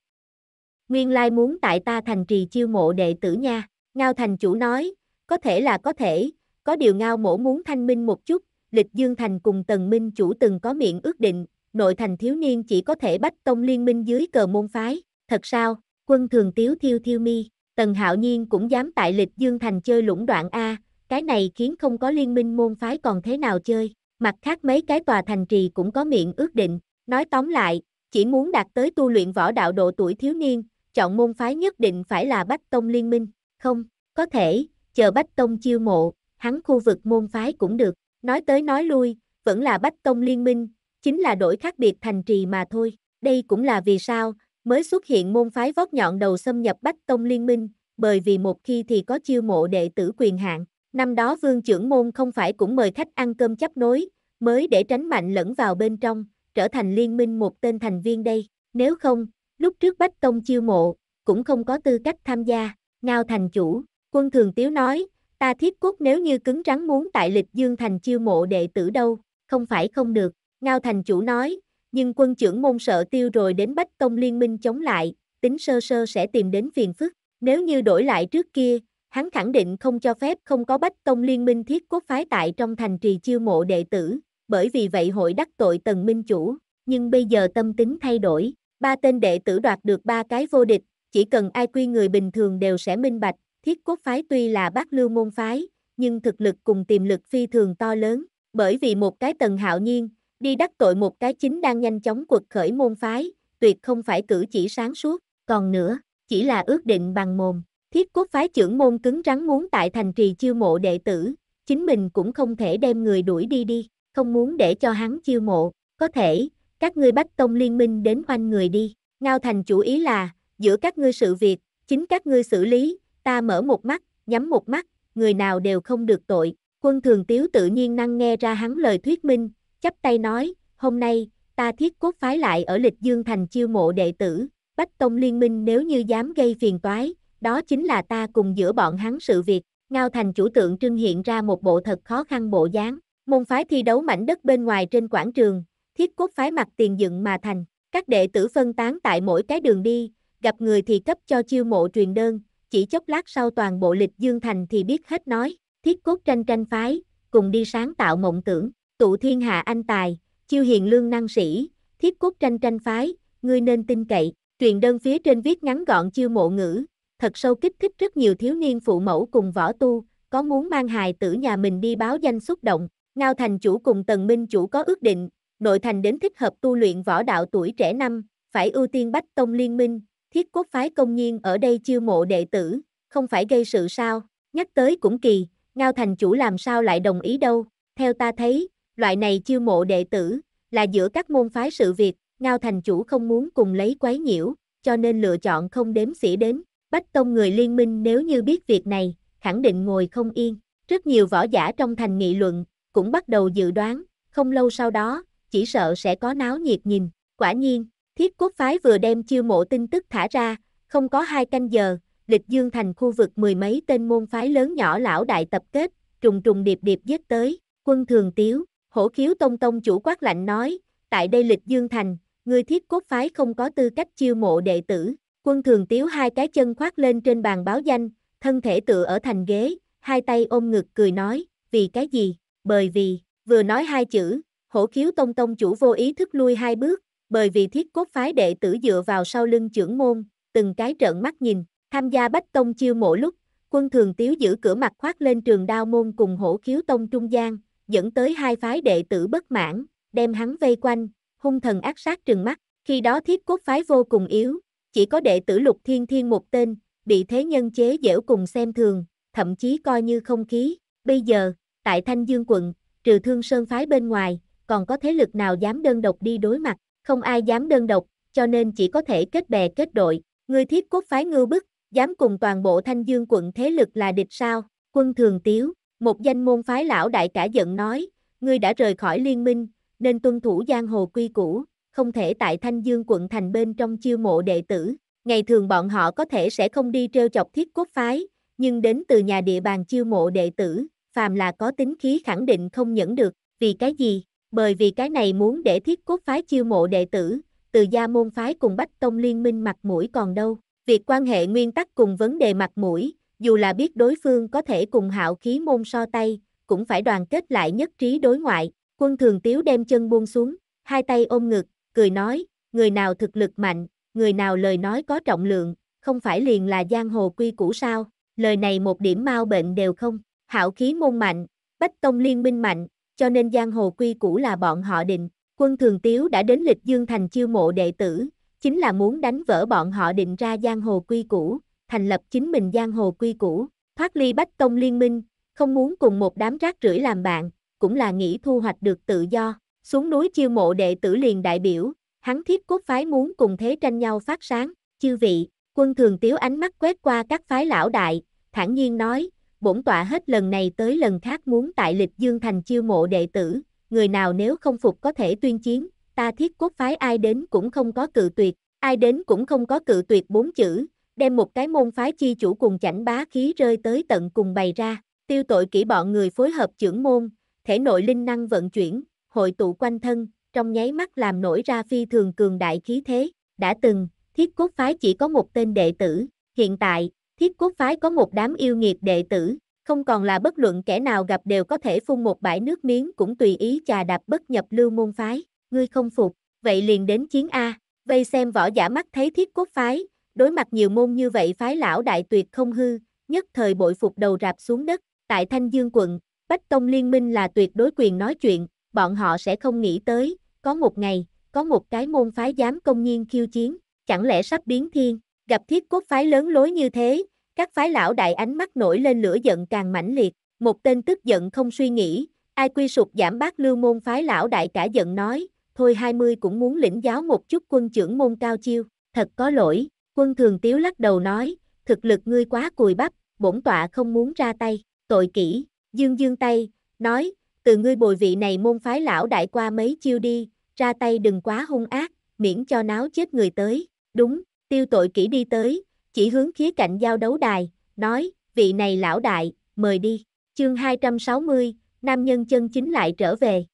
Nguyên lai muốn tại ta thành trì chiêu mộ đệ tử nha. Ngao thành chủ nói, có thể là có thể, có điều ngao mổ muốn thanh minh một chút, lịch Dương Thành cùng Tần Minh chủ từng có miệng ước định, nội thành thiếu niên chỉ có thể bách tông liên minh dưới cờ môn phái, thật sao, quân thường tiếu thiêu thiêu mi, Tần Hạo Nhiên cũng dám tại lịch Dương Thành chơi lũng đoạn A, cái này khiến không có liên minh môn phái còn thế nào chơi, mặt khác mấy cái tòa thành trì cũng có miệng ước định, nói tóm lại, chỉ muốn đạt tới tu luyện võ đạo độ tuổi thiếu niên, chọn môn phái nhất định phải là bách tông liên minh, không, có thể, chờ Bách Tông chiêu mộ, hắn khu vực môn phái cũng được, nói tới nói lui, vẫn là Bách Tông liên minh, chính là đổi khác biệt thành trì mà thôi, đây cũng là vì sao, mới xuất hiện môn phái vót nhọn đầu xâm nhập Bách Tông liên minh, bởi vì một khi thì có chiêu mộ đệ tử quyền hạn, năm đó vương trưởng môn không phải cũng mời khách ăn cơm chấp nối, mới để tránh mạnh lẫn vào bên trong, trở thành liên minh một tên thành viên đây, nếu không, lúc trước Bách Tông chiêu mộ, cũng không có tư cách tham gia, Ngao thành chủ, Quân Thường Tiếu nói, ta thiết quốc nếu như cứng rắn muốn tại lịch dương thành chiêu mộ đệ tử đâu, không phải không được. Ngao thành chủ nói, nhưng quân trưởng môn sợ tiêu rồi đến bách công liên minh chống lại, tính sơ sơ sẽ tìm đến phiền phức. Nếu như đổi lại trước kia, hắn khẳng định không cho phép không có bách công liên minh thiết quốc phái tại trong thành trì chiêu mộ đệ tử, bởi vì vậy hội đắc tội tần minh chủ. Nhưng bây giờ tâm tính thay đổi, ba tên đệ tử đoạt được ba cái vô địch, chỉ cần ai quy người bình thường đều sẽ minh bạch, Thiết cốt phái tuy là bác lưu môn phái, nhưng thực lực cùng tiềm lực phi thường to lớn, bởi vì một cái tần hạo nhiên, đi đắc tội một cái chính đang nhanh chóng quật khởi môn phái, tuyệt không phải cử chỉ sáng suốt, còn nữa, chỉ là ước định bằng mồm. Thiết cốt phái trưởng môn cứng rắn muốn tại thành trì chiêu mộ đệ tử, chính mình cũng không thể đem người đuổi đi đi, không muốn để cho hắn chiêu mộ, có thể, các ngươi bắt tông liên minh đến khoanh người đi. Ngao thành chủ ý là, giữa các ngươi sự việc, chính các ngươi xử lý, ta mở một mắt, nhắm một mắt, người nào đều không được tội. Quân thường tiếu tự nhiên năng nghe ra hắn lời thuyết minh, chắp tay nói, hôm nay, ta thiết cốt phái lại ở lịch dương thành chiêu mộ đệ tử, bách tông liên minh nếu như dám gây phiền toái, đó chính là ta cùng giữa bọn hắn sự việc. Ngao thành chủ tượng trưng hiện ra một bộ thật khó khăn bộ dáng, môn phái thi đấu mảnh đất bên ngoài trên quảng trường, thiết cốt phái mặt tiền dựng mà thành, các đệ tử phân tán tại mỗi cái đường đi, gặp người thì cấp cho chiêu mộ truyền đơn, chỉ chốc lát sau toàn bộ lịch Dương Thành thì biết hết nói, thiết cốt tranh tranh phái, cùng đi sáng tạo mộng tưởng, tụ thiên hạ anh tài, chiêu hiền lương năng sĩ, thiết cốt tranh tranh phái, ngươi nên tin cậy, truyền đơn phía trên viết ngắn gọn chiêu mộ ngữ, thật sâu kích thích rất nhiều thiếu niên phụ mẫu cùng võ tu, có muốn mang hài tử nhà mình đi báo danh xúc động, Ngao Thành chủ cùng Tần Minh chủ có ước định, nội thành đến thích hợp tu luyện võ đạo tuổi trẻ năm, phải ưu tiên bách tông liên minh, thiết quốc phái công nhiên ở đây chiêu mộ đệ tử, không phải gây sự sao, nhắc tới cũng kỳ, Ngao Thành chủ làm sao lại đồng ý đâu, theo ta thấy, loại này chiêu mộ đệ tử, là giữa các môn phái sự việc, Ngao Thành chủ không muốn cùng lấy quái nhiễu, cho nên lựa chọn không đếm xỉa đến, bách tông người liên minh nếu như biết việc này, khẳng định ngồi không yên, rất nhiều võ giả trong thành nghị luận, cũng bắt đầu dự đoán, không lâu sau đó, chỉ sợ sẽ có náo nhiệt nhìn, quả nhiên, Thiết quốc phái vừa đem chiêu mộ tin tức thả ra, không có hai canh giờ, lịch dương thành khu vực mười mấy tên môn phái lớn nhỏ lão đại tập kết, trùng trùng điệp điệp giết tới, quân thường tiếu, hổ khiếu tông tông chủ quát lạnh nói, tại đây lịch dương thành, người thiết quốc phái không có tư cách chiêu mộ đệ tử, quân thường tiếu hai cái chân khoác lên trên bàn báo danh, thân thể tựa ở thành ghế, hai tay ôm ngực cười nói, vì cái gì, bởi vì, vừa nói hai chữ, hổ khiếu tông tông chủ vô ý thức lui hai bước, bởi vì thiết cốt phái đệ tử dựa vào sau lưng trưởng môn, từng cái trợn mắt nhìn, tham gia bách tông chiêu mộ lúc, quân thường tiếu giữ cửa mặt khoát lên trường đao môn cùng hổ khiếu tông trung gian, dẫn tới hai phái đệ tử bất mãn, đem hắn vây quanh, hung thần ác sát trừng mắt, khi đó thiết cốt phái vô cùng yếu, chỉ có đệ tử lục thiên thiên một tên, bị thế nhân chế dễu cùng xem thường, thậm chí coi như không khí, bây giờ, tại Thanh Dương quận, trừ thương sơn phái bên ngoài, còn có thế lực nào dám đơn độc đi đối mặt, không ai dám đơn độc, cho nên chỉ có thể kết bè kết đội. Ngươi thiết quốc phái ngưu bức, dám cùng toàn bộ thanh dương quận thế lực là địch sao, quân thường tiếu, một danh môn phái lão đại cả giận nói, ngươi đã rời khỏi liên minh, nên tuân thủ giang hồ quy củ, không thể tại thanh dương quận thành bên trong chiêu mộ đệ tử. Ngày thường bọn họ có thể sẽ không đi treo chọc thiết quốc phái, nhưng đến từ nhà địa bàn chiêu mộ đệ tử, phàm là có tính khí khẳng định không nhẫn được, vì cái gì? bởi vì cái này muốn để thiết cốt phái chiêu mộ đệ tử, từ gia môn phái cùng bách tông liên minh mặt mũi còn đâu. Việc quan hệ nguyên tắc cùng vấn đề mặt mũi, dù là biết đối phương có thể cùng hạo khí môn so tay, cũng phải đoàn kết lại nhất trí đối ngoại. Quân thường tiếu đem chân buông xuống, hai tay ôm ngực, cười nói, người nào thực lực mạnh, người nào lời nói có trọng lượng, không phải liền là giang hồ quy củ sao, lời này một điểm mau bệnh đều không, hạo khí môn mạnh, bách tông liên minh mạnh, cho nên giang hồ quy củ là bọn họ định. Quân Thường Tiếu đã đến lịch dương thành chiêu mộ đệ tử, chính là muốn đánh vỡ bọn họ định ra giang hồ quy củ, thành lập chính mình giang hồ quy củ, thoát ly bách tông liên minh, không muốn cùng một đám rác rưởi làm bạn, cũng là nghĩ thu hoạch được tự do. Xuống núi chiêu mộ đệ tử liền đại biểu, hắn thiết cốt phái muốn cùng thế tranh nhau phát sáng, chư vị, quân thường tiếu ánh mắt quét qua các phái lão đại, thản nhiên nói, bổn tọa hết lần này tới lần khác muốn tại lịch dương thành chiêu mộ đệ tử, người nào nếu không phục có thể tuyên chiến, ta thiết quốc phái ai đến cũng không có cự tuyệt, ai đến cũng không có cự tuyệt bốn chữ, đem một cái môn phái chi chủ cùng chảnh bá khí rơi tới tận cùng bày ra, tiêu tội kỹ bọn người phối hợp trưởng môn, thể nội linh năng vận chuyển, hội tụ quanh thân, trong nháy mắt làm nổi ra phi thường cường đại khí thế, đã từng, thiết quốc phái chỉ có một tên đệ tử, hiện tại, Thiết Cốt phái có một đám yêu nghiệt đệ tử, không còn là bất luận kẻ nào gặp đều có thể phun một bãi nước miếng cũng tùy ý trà đạp bất nhập lưu môn phái, ngươi không phục, vậy liền đến chiến A, vây xem võ giả mắt thấy thiết Cốt phái, đối mặt nhiều môn như vậy phái lão đại tuyệt không hư, nhất thời bội phục đầu rạp xuống đất, tại Thanh Dương quận, Bách Tông Liên minh là tuyệt đối quyền nói chuyện, bọn họ sẽ không nghĩ tới, có một ngày, có một cái môn phái dám công nhiên khiêu chiến, chẳng lẽ sắp biến thiên. Gặp thiết quốc phái lớn lối như thế, các phái lão đại ánh mắt nổi lên lửa giận càng mãnh liệt, một tên tức giận không suy nghĩ, ai quy sụp giảm bác lưu môn phái lão đại cả giận nói, thôi hai mươi cũng muốn lĩnh giáo một chút quân trưởng môn cao chiêu, thật có lỗi, quân thường tiếu lắc đầu nói, thực lực ngươi quá cùi bắp, bổn tọa không muốn ra tay, tội kỹ, dương dương tay, nói, từ ngươi bồi vị này môn phái lão đại qua mấy chiêu đi, ra tay đừng quá hung ác, miễn cho náo chết người tới, đúng, Tiêu tội kỹ đi tới, chỉ hướng khía cạnh giao đấu đài, nói, vị này lão đại, mời đi. Chương 260, nam nhân chân chính lại trở về.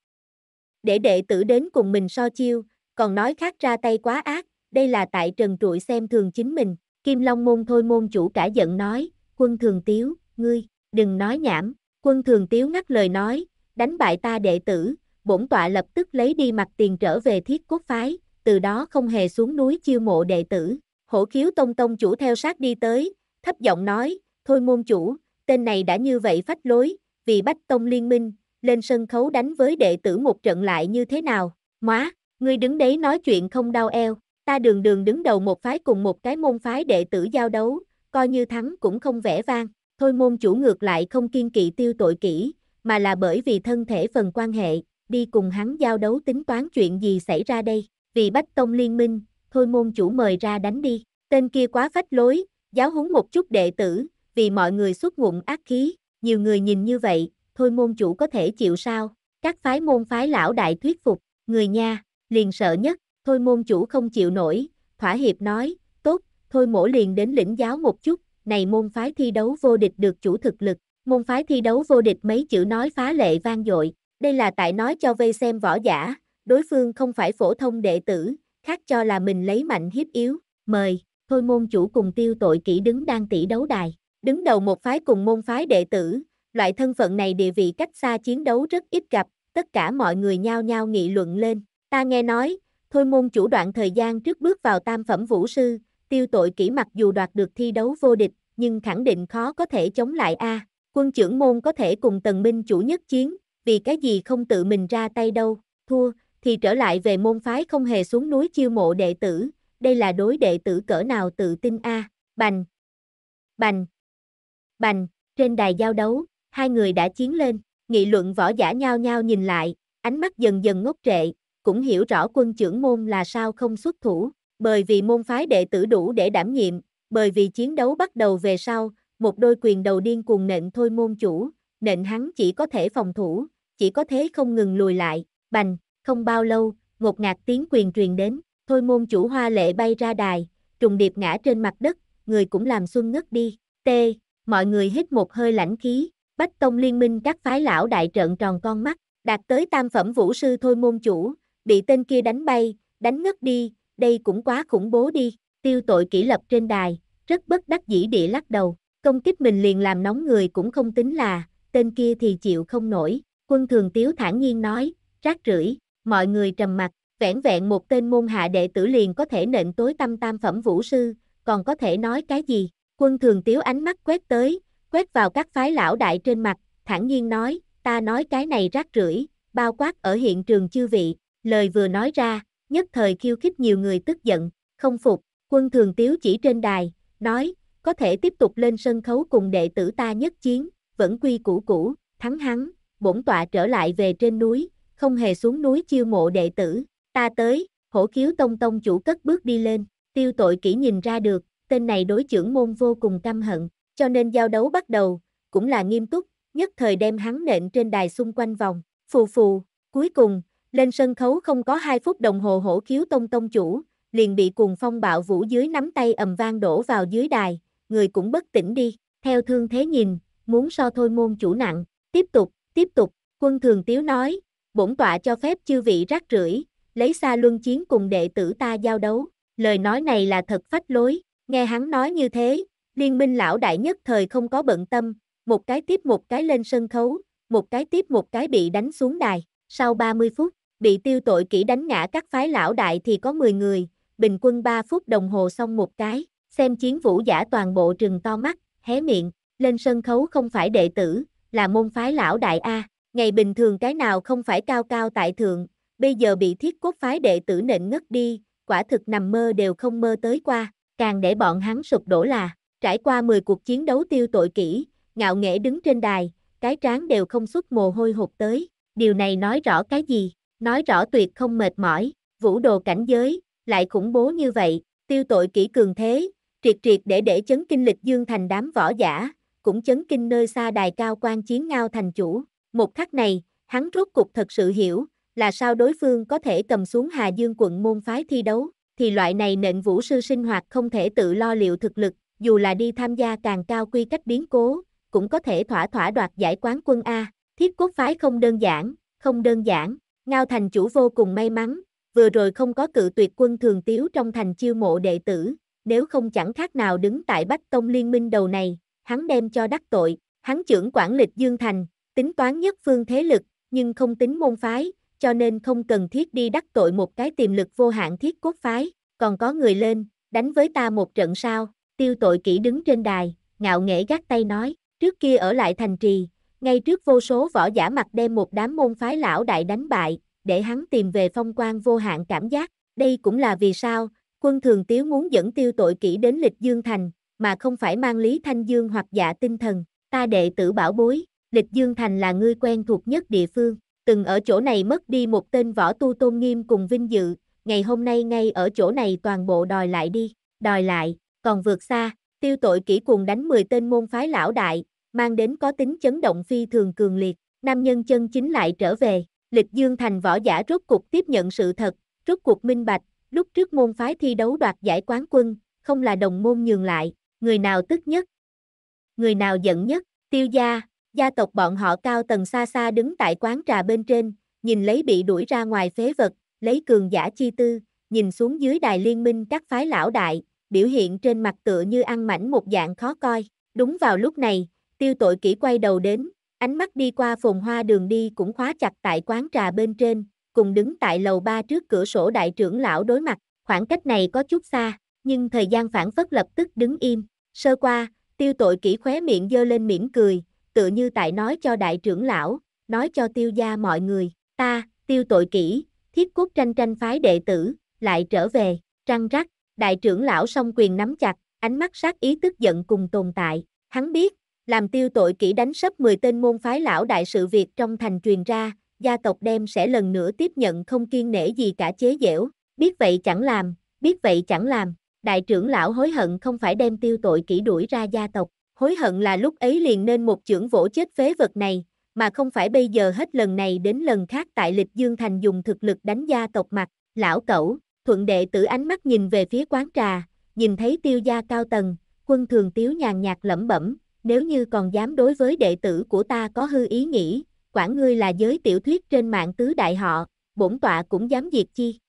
Để đệ tử đến cùng mình so chiêu, còn nói khác ra tay quá ác, đây là tại trần trụi xem thường chính mình. Kim Long môn thôi môn chủ cả giận nói, quân thường tiếu, ngươi, đừng nói nhảm. Quân thường tiếu ngắt lời nói, đánh bại ta đệ tử, bổn tọa lập tức lấy đi mặt tiền trở về thiết cốt phái, từ đó không hề xuống núi chiêu mộ đệ tử. Hổ khiếu tông tông chủ theo sát đi tới, thấp giọng nói, thôi môn chủ, tên này đã như vậy phách lối, vì bách tông liên minh, lên sân khấu đánh với đệ tử một trận lại như thế nào, má, ngươi đứng đấy nói chuyện không đau eo, ta đường đường đứng đầu một phái cùng một cái môn phái đệ tử giao đấu, coi như thắng cũng không vẻ vang, thôi môn chủ ngược lại không kiên kỵ tiêu tội kỹ, mà là bởi vì thân thể phần quan hệ, đi cùng hắn giao đấu tính toán chuyện gì xảy ra đây, vì bách tông liên minh, thôi môn chủ mời ra đánh đi. Tên kia quá phách lối, giáo huấn một chút đệ tử, vì mọi người xuất ngụm ác khí, nhiều người nhìn như vậy, thôi môn chủ có thể chịu sao? Các phái môn phái lão đại thuyết phục, người nha, liền sợ nhất, thôi môn chủ không chịu nổi, thỏa hiệp nói, tốt, thôi mổ liền đến lĩnh giáo một chút, này môn phái thi đấu vô địch được chủ thực lực, môn phái thi đấu vô địch mấy chữ nói phá lệ vang dội, đây là tại nói cho vây xem võ giả, đối phương không phải phổ thông đệ tử, khác cho là mình lấy mạnh hiếp yếu, mời, thôi môn chủ cùng tiêu tội kỹ đứng đang tỷ đấu đài, đứng đầu một phái cùng môn phái đệ tử, loại thân phận này địa vị cách xa chiến đấu rất ít gặp, tất cả mọi người nhao nhao nghị luận lên, ta nghe nói, thôi môn chủ đoạn thời gian trước bước vào tam phẩm vũ sư, tiêu tội kỹ mặc dù đoạt được thi đấu vô địch, nhưng khẳng định khó có thể chống lại a. quân trưởng môn có thể cùng tần minh chủ nhất chiến, vì cái gì không tự mình ra tay đâu, thua, thì trở lại về môn phái không hề xuống núi chiêu mộ đệ tử, đây là đối đệ tử cỡ nào tự tin a à. bành, bành, bành, trên đài giao đấu, hai người đã chiến lên, nghị luận võ giả nhao nhao nhìn lại, ánh mắt dần dần ngốc trệ, cũng hiểu rõ quân trưởng môn là sao không xuất thủ, bởi vì môn phái đệ tử đủ để đảm nhiệm, bởi vì chiến đấu bắt đầu về sau, một đôi quyền đầu điên cuồng nện thôi môn chủ, nện hắn chỉ có thể phòng thủ, chỉ có thế không ngừng lùi lại, bành, không bao lâu, ngột ngạt tiếng quyền truyền đến, thôi môn chủ hoa lệ bay ra đài, trùng điệp ngã trên mặt đất, người cũng làm xuân ngất đi. T. Mọi người hít một hơi lãnh khí, bách tông liên minh các phái lão đại trợn tròn con mắt, đạt tới tam phẩm vũ sư thôi môn chủ, bị tên kia đánh bay, đánh ngất đi, đây cũng quá khủng bố đi, tiêu tội kỷ lập trên đài, rất bất đắc dĩ địa lắc đầu, công kích mình liền làm nóng người cũng không tính là, tên kia thì chịu không nổi, quân thường tiếu thản nhiên nói, rác rưởi, mọi người trầm mặt, vẻn vẹn một tên môn hạ đệ tử liền có thể nện tối tâm tam phẩm vũ sư, còn có thể nói cái gì, quân thường tiếu ánh mắt quét tới, quét vào các phái lão đại trên mặt, thẳng nhiên nói, ta nói cái này rác rưởi, bao quát ở hiện trường chư vị, lời vừa nói ra, nhất thời khiêu khích nhiều người tức giận, không phục, quân thường tiếu chỉ trên đài, nói, có thể tiếp tục lên sân khấu cùng đệ tử ta nhất chiến, vẫn quy củ cũ, thắng hắn, bổn tọa trở lại về trên núi, không hề xuống núi chiêu mộ đệ tử, ta tới, hổ khiếu tông tông chủ cất bước đi lên, tiêu tội kỹ nhìn ra được, tên này đối trưởng môn vô cùng căm hận, cho nên giao đấu bắt đầu, cũng là nghiêm túc, nhất thời đem hắn nện trên đài xung quanh vòng, phù phù, cuối cùng, lên sân khấu không có 2 phút đồng hồ hổ khiếu tông tông chủ, liền bị cuồng phong bạo vũ dưới nắm tay ầm vang đổ vào dưới đài, người cũng bất tỉnh đi, theo thương thế nhìn, muốn so thôi môn chủ nặng, tiếp tục, tiếp tục, quân thường tiếu nói, bổn tọa cho phép chư vị rác rưởi, lấy xa luân chiến cùng đệ tử ta giao đấu. Lời nói này là thật phách lối, nghe hắn nói như thế, liên minh lão đại nhất thời không có bận tâm, một cái tiếp một cái lên sân khấu, một cái tiếp một cái bị đánh xuống đài. Sau 30 phút, bị tiêu tội kỹ đánh ngã các phái lão đại thì có 10 người, bình quân 3 phút đồng hồ xong một cái, xem chiến vũ giả toàn bộ trừng to mắt, hé miệng, lên sân khấu không phải đệ tử, là môn phái lão đại A. Ngày bình thường cái nào không phải cao cao tại thượng, bây giờ bị thiết quốc phái đệ tử nện ngất đi, quả thực nằm mơ đều không mơ tới qua, càng để bọn hắn sụp đổ là, trải qua 10 cuộc chiến đấu tiêu tội kỹ, ngạo nghễ đứng trên đài, cái trán đều không xuất mồ hôi hột tới, điều này nói rõ cái gì, nói rõ tuyệt không mệt mỏi, vũ đồ cảnh giới, lại khủng bố như vậy, tiêu tội kỹ cường thế, triệt triệt để để chấn kinh lịch dương thành đám võ giả, cũng chấn kinh nơi xa đài cao quan chiến ngao thành chủ. Một khắc này, hắn rốt cục thật sự hiểu, là sao đối phương có thể cầm xuống Hà Dương quận môn phái thi đấu, thì loại này nện vũ sư sinh hoạt không thể tự lo liệu thực lực, dù là đi tham gia càng cao quy cách biến cố, cũng có thể thỏa thỏa đoạt giải quán quân A, thiết quốc phái không đơn giản, không đơn giản, Ngao Thành chủ vô cùng may mắn, vừa rồi không có cự tuyệt quân thường tiếu trong thành chiêu mộ đệ tử, nếu không chẳng khác nào đứng tại Bách Tông Liên minh đầu này, hắn đem cho đắc tội, hắn trưởng quản lịch Dương Thành, tính toán nhất phương thế lực, nhưng không tính môn phái, cho nên không cần thiết đi đắc tội một cái tiềm lực vô hạn thiết quốc phái, còn có người lên, đánh với ta một trận sao, tiêu tội kỹ đứng trên đài, ngạo nghễ gác tay nói, trước kia ở lại thành trì, ngay trước vô số võ giả mặt đem một đám môn phái lão đại đánh bại, để hắn tìm về phong quan vô hạn cảm giác, đây cũng là vì sao, quân thường tiếu muốn dẫn tiêu tội kỹ đến lịch dương thành, mà không phải mang lý thanh dương hoặc dạ tinh thần, ta đệ tử bảo bối, Lịch Dương Thành là ngươi quen thuộc nhất địa phương, từng ở chỗ này mất đi một tên võ tu tôn nghiêm cùng vinh dự, ngày hôm nay ngay ở chỗ này toàn bộ đòi lại đi, đòi lại, còn vượt xa, tiêu tội kỹ cùng đánh 10 tên môn phái lão đại, mang đến có tính chấn động phi thường cường liệt, nam nhân chân chính lại trở về, lịch dương thành võ giả rốt cuộc tiếp nhận sự thật, rốt cuộc minh bạch, lúc trước môn phái thi đấu đoạt giải quán quân, không là đồng môn nhường lại, người nào tức nhất, người nào giận nhất, tiêu gia, Gia tộc bọn họ cao tầng xa xa đứng tại quán trà bên trên, nhìn lấy bị đuổi ra ngoài phế vật, lấy cường giả chi tư, nhìn xuống dưới đài liên minh các phái lão đại, biểu hiện trên mặt tựa như ăn mảnh một dạng khó coi. Đúng vào lúc này, tiêu tội kỹ quay đầu đến, ánh mắt đi qua phồn hoa đường đi cũng khóa chặt tại quán trà bên trên, cùng đứng tại lầu ba trước cửa sổ đại trưởng lão đối mặt, khoảng cách này có chút xa, nhưng thời gian phản phất lập tức đứng im. Sơ qua, tiêu tội kỹ khóe miệng dơ lên mỉm cười, tựa như tại nói cho đại trưởng lão, nói cho tiêu gia mọi người, ta, tiêu tội kỹ, thiết cốt tranh tranh phái đệ tử, lại trở về, trăng rắc, đại trưởng lão song quyền nắm chặt, ánh mắt sát ý tức giận cùng tồn tại, hắn biết, làm tiêu tội kỹ đánh sấp 10 tên môn phái lão đại sự việc trong thành truyền ra, gia tộc đem sẽ lần nữa tiếp nhận không kiên nể gì cả chế giễu, biết vậy chẳng làm, biết vậy chẳng làm, đại trưởng lão hối hận không phải đem tiêu tội kỹ đuổi ra gia tộc, Hối hận là lúc ấy liền nên một chưởng vỗ chết phế vật này, mà không phải bây giờ hết lần này đến lần khác tại lịch dương thành dùng thực lực đánh gia tộc mặt, lão cẩu, thuận đệ tử ánh mắt nhìn về phía quán trà, nhìn thấy tiêu gia cao tầng, quân thường tiếu nhàn nhạt lẩm bẩm, nếu như còn dám đối với đệ tử của ta có hư ý nghĩ, quản ngươi là giới tiểu thuyết trên mạng tứ đại họ, bổn tọa cũng dám diệt chi.